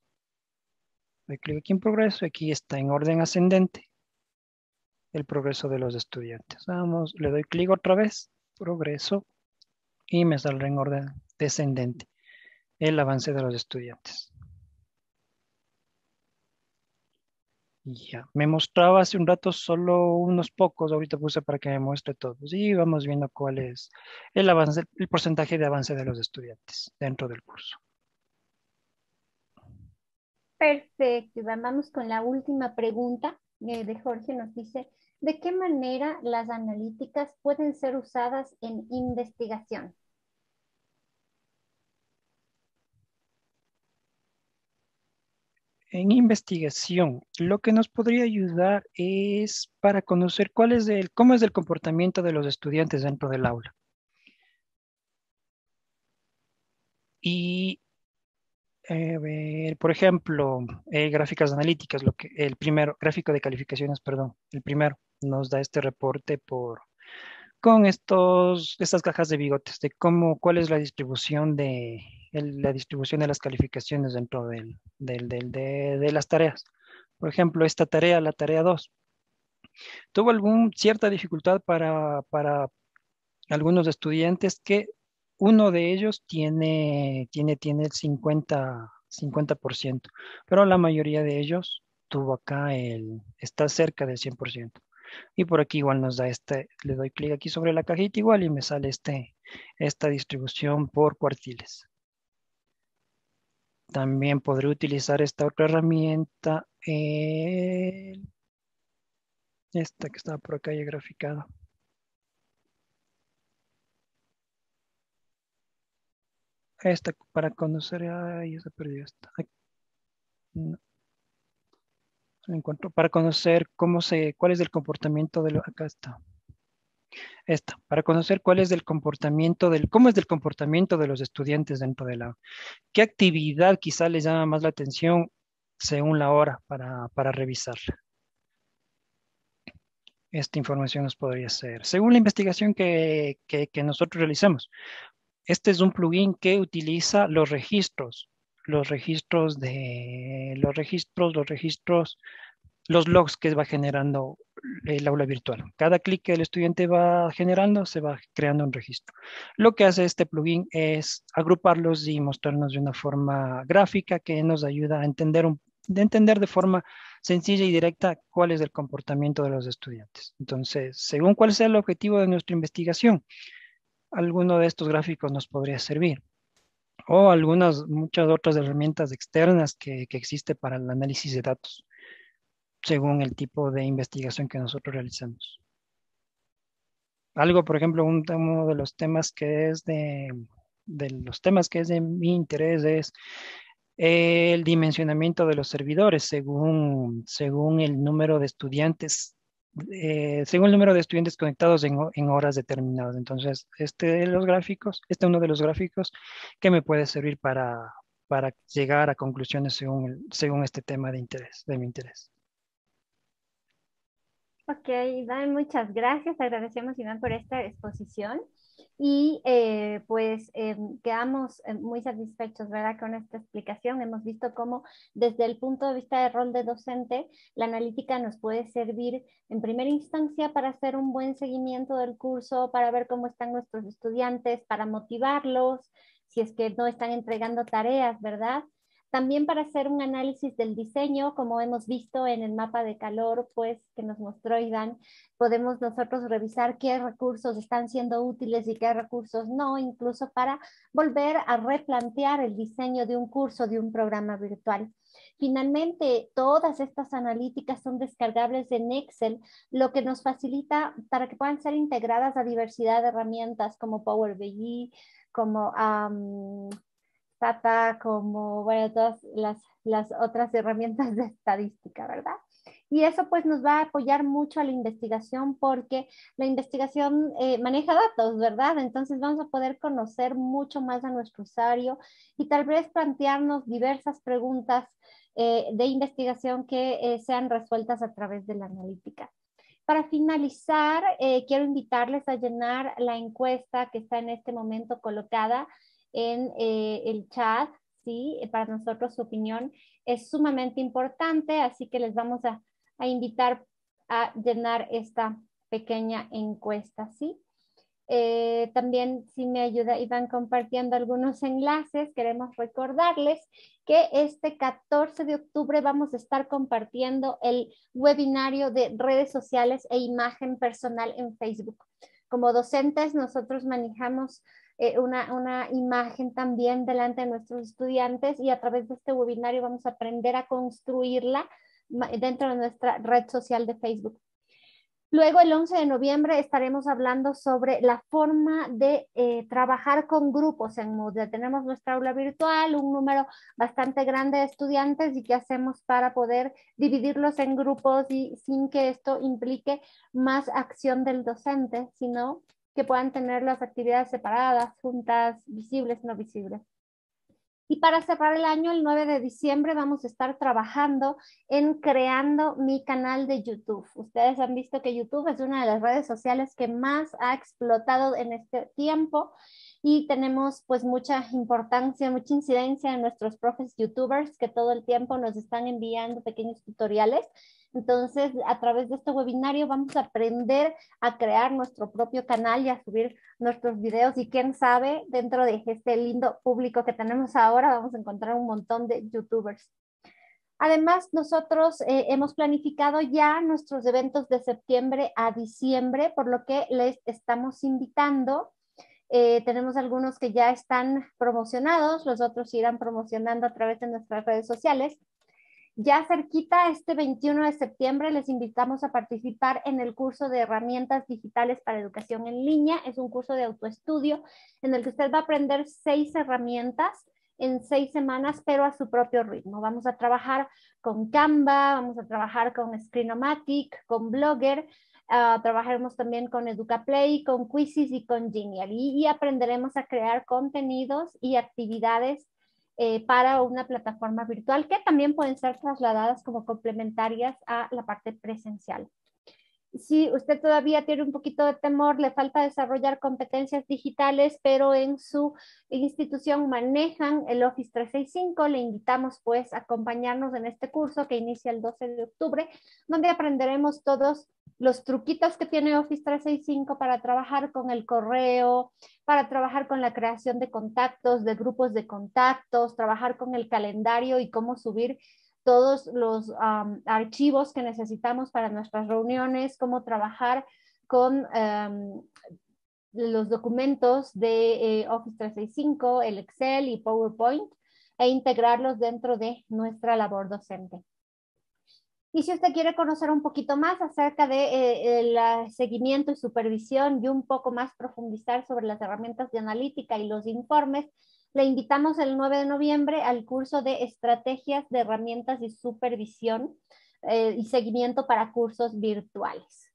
Doy clic aquí en progreso y aquí está en orden ascendente el progreso de los estudiantes. Vamos, le doy clic otra vez, progreso, y me saldrá en orden descendente el avance de los estudiantes. Ya, me mostraba hace un rato solo unos pocos, ahorita puse para que me muestre todos y vamos viendo cuál es el, avance, el porcentaje de avance de los estudiantes dentro del curso. Perfecto, Vamos con la última pregunta eh, de Jorge. Nos dice, ¿de qué manera las analíticas pueden ser usadas en investigación? en investigación. Lo que nos podría ayudar es para conocer cuál es el, cómo es el comportamiento de los estudiantes dentro del aula. Y, eh, por ejemplo, eh, gráficas analíticas, lo que, el primero, gráfico de calificaciones, perdón, el primero nos da este reporte por, con estos, estas cajas de bigotes, de cómo, cuál es la distribución de, la distribución de las calificaciones dentro del, de, las tareas. Por ejemplo, esta tarea, la tarea 2, tuvo algún cierta dificultad para, algunos estudiantes que uno de ellos tiene, tiene, tiene el 50, pero la mayoría de ellos tuvo acá el, está cerca del 100%. Y por aquí igual nos da este, le doy clic aquí sobre la cajita igual y me sale este, esta distribución por cuartiles. También podré utilizar esta otra herramienta, esta que estaba por acá ya graficada. Esta para conocer, ay, se perdió esta. Encuentro para conocer cómo se, cuál es el comportamiento de lo, acá está. Esta, para conocer cuál es el comportamiento del, cómo es el comportamiento de los estudiantes dentro de la, qué actividad quizá les llama más la atención según la hora para, para revisarla. Esta información nos podría ser, según la investigación que, que, que nosotros realizamos, este es un plugin que utiliza los registros, los registros de los registros, los registros, los logs que va generando el aula virtual. Cada clic que el estudiante va generando se va creando un registro. Lo que hace este plugin es agruparlos y mostrarnos de una forma gráfica que nos ayuda a entender, de, entender de forma sencilla y directa cuál es el comportamiento de los estudiantes. Entonces, según cuál sea el objetivo de nuestra investigación, alguno de estos gráficos nos podría servir o algunas, muchas otras herramientas externas que, que existe para el análisis de datos según el tipo de investigación que nosotros realizamos. Algo, por ejemplo, un, uno de los temas que es de, los temas que es de mi interés es el dimensionamiento de los servidores según, según el número de estudiantes, eh, según el número de estudiantes conectados en, horas determinadas. Entonces, este de los gráficos, este uno de los gráficos que me puede servir para, para llegar a conclusiones según, según este tema de interés, de mi interés. Ok, Iván, muchas gracias. Agradecemos, Iván, por esta exposición. Y eh, pues eh, quedamos eh, muy satisfechos, ¿verdad? Con esta explicación. Hemos visto cómo desde el punto de vista del rol de docente, la analítica nos puede servir en primera instancia para hacer un buen seguimiento del curso, para ver cómo están nuestros estudiantes, para motivarlos, si es que no están entregando tareas, ¿verdad? También para hacer un análisis del diseño, como hemos visto en el mapa de calor pues, que nos mostró Iván, podemos nosotros revisar qué recursos están siendo útiles y qué recursos no, incluso para volver a replantear el diseño de un curso, de un programa virtual. Finalmente, todas estas analíticas son descargables en Excel, lo que nos facilita para que puedan ser integradas a diversidad de herramientas como Power BI, como como bueno, todas las, otras herramientas de estadística, ¿verdad? Y eso pues nos va a apoyar mucho a la investigación porque la investigación eh, maneja datos, ¿verdad? Entonces vamos a poder conocer mucho más a nuestro usuario y tal vez plantearnos diversas preguntas eh, de investigación que eh, sean resueltas a través de la analítica. Para finalizar, quiero invitarles a llenar la encuesta que está en este momento colocada en eh, el chat, ¿sí? Eh, para nosotros su opinión es sumamente importante, así que les vamos a, a invitar a llenar esta pequeña encuesta, ¿sí? Eh, también si me ayuda Iván compartiendo algunos enlaces, queremos recordarles que este 14 de octubre vamos a estar compartiendo el webinario de redes sociales e imagen personal en Facebook. Como docentes, nosotros manejamos eh, una, imagen también delante de nuestros estudiantes y a través de este webinario vamos a aprender a construirla dentro de nuestra red social de Facebook. Luego, el 11 de noviembre, estaremos hablando sobre la forma de eh, trabajar con grupos en Moodle. Tenemos nuestra aula virtual, un número bastante grande de estudiantes y qué hacemos para poder dividirlos en grupos y sin que esto implique más acción del docente, sino que puedan tener las actividades separadas, juntas, visibles, no visibles. Y para cerrar el año, el 9 de diciembre, vamos a estar trabajando en creando mi canal de YouTube. Ustedes han visto que YouTube es una de las redes sociales que más ha explotado en este tiempo y tenemos pues mucha importancia, mucha incidencia en nuestros profes youtubers que todo el tiempo nos están enviando pequeños tutoriales entonces, a través de este webinario vamos a aprender a crear nuestro propio canal y a subir nuestros videos. Y quién sabe, dentro de este lindo público que tenemos ahora, vamos a encontrar un montón de youtubers. Además, nosotros eh, hemos planificado ya nuestros eventos de septiembre a diciembre, por lo que les estamos invitando. Eh, tenemos algunos que ya están promocionados, los otros irán promocionando a través de nuestras redes sociales. Ya cerquita, este 21 de septiembre, les invitamos a participar en el curso de herramientas digitales para educación en línea. Es un curso de autoestudio en el que usted va a aprender seis herramientas en seis semanas, pero a su propio ritmo. Vamos a trabajar con Canva, vamos a trabajar con Screenomatic, con Blogger, ah, trabajaremos también con EducaPlay, con Quizzes y con Genial. y, aprenderemos a crear contenidos y actividades eh, para una plataforma virtual que también pueden ser trasladadas como complementarias a la parte presencial. Si usted todavía tiene un poquito de temor, le falta desarrollar competencias digitales, pero en su institución manejan el Office 365, le invitamos pues a acompañarnos en este curso que inicia el 12 de octubre, donde aprenderemos todos los truquitos que tiene Office 365 para trabajar con el correo, para trabajar con la creación de contactos, de grupos de contactos, trabajar con el calendario y cómo subir todos los archivos que necesitamos para nuestras reuniones, cómo trabajar con los documentos de eh, Office 365, el Excel y PowerPoint e integrarlos dentro de nuestra labor docente. Y si usted quiere conocer un poquito más acerca de eh, el ah, seguimiento y supervisión y un poco más profundizar sobre las herramientas de analítica y los informes, le invitamos el 9 de noviembre al curso de estrategias de herramientas y supervisión eh, y seguimiento para cursos virtuales.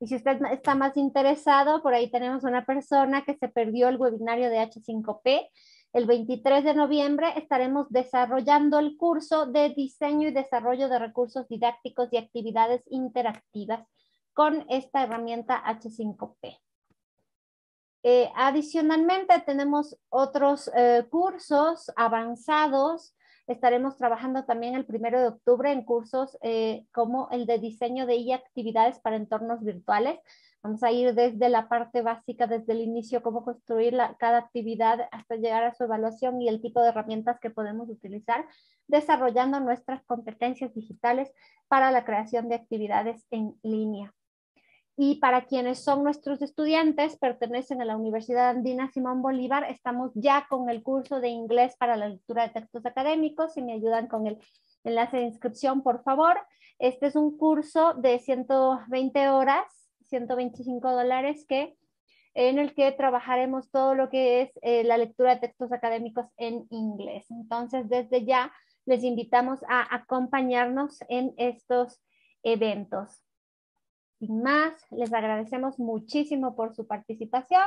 Y si usted está más interesado, por ahí tenemos una persona que se perdió el webinario de H5P. El 23 de noviembre estaremos desarrollando el curso de diseño y desarrollo de recursos didácticos y actividades interactivas con esta herramienta H5P. Eh, adicionalmente, tenemos otros eh, cursos avanzados. Estaremos trabajando también el primero de octubre en cursos eh, como el de diseño de actividades para entornos virtuales. Vamos a ir desde la parte básica, desde el inicio, cómo construir cada actividad hasta llegar a su evaluación y el tipo de herramientas que podemos utilizar, desarrollando nuestras competencias digitales para la creación de actividades en línea. Y para quienes son nuestros estudiantes, pertenecen a la Universidad Andina Simón Bolívar, estamos ya con el curso de inglés para la lectura de textos académicos. Si me ayudan con el enlace de inscripción, por favor. Este es un curso de 120 horas, 125 dólares, que, en el que trabajaremos todo lo que es eh, la lectura de textos académicos en inglés. Entonces, desde ya les invitamos a acompañarnos en estos eventos. Sin más, les agradecemos muchísimo por su participación.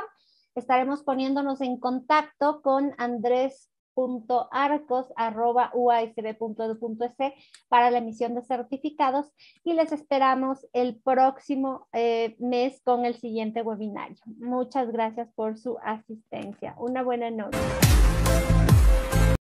Estaremos poniéndonos en contacto con andres.arcos.uacb.edu.es e para la emisión de certificados y les esperamos el próximo eh, mes con el siguiente webinario. Muchas gracias por su asistencia. Una buena noche.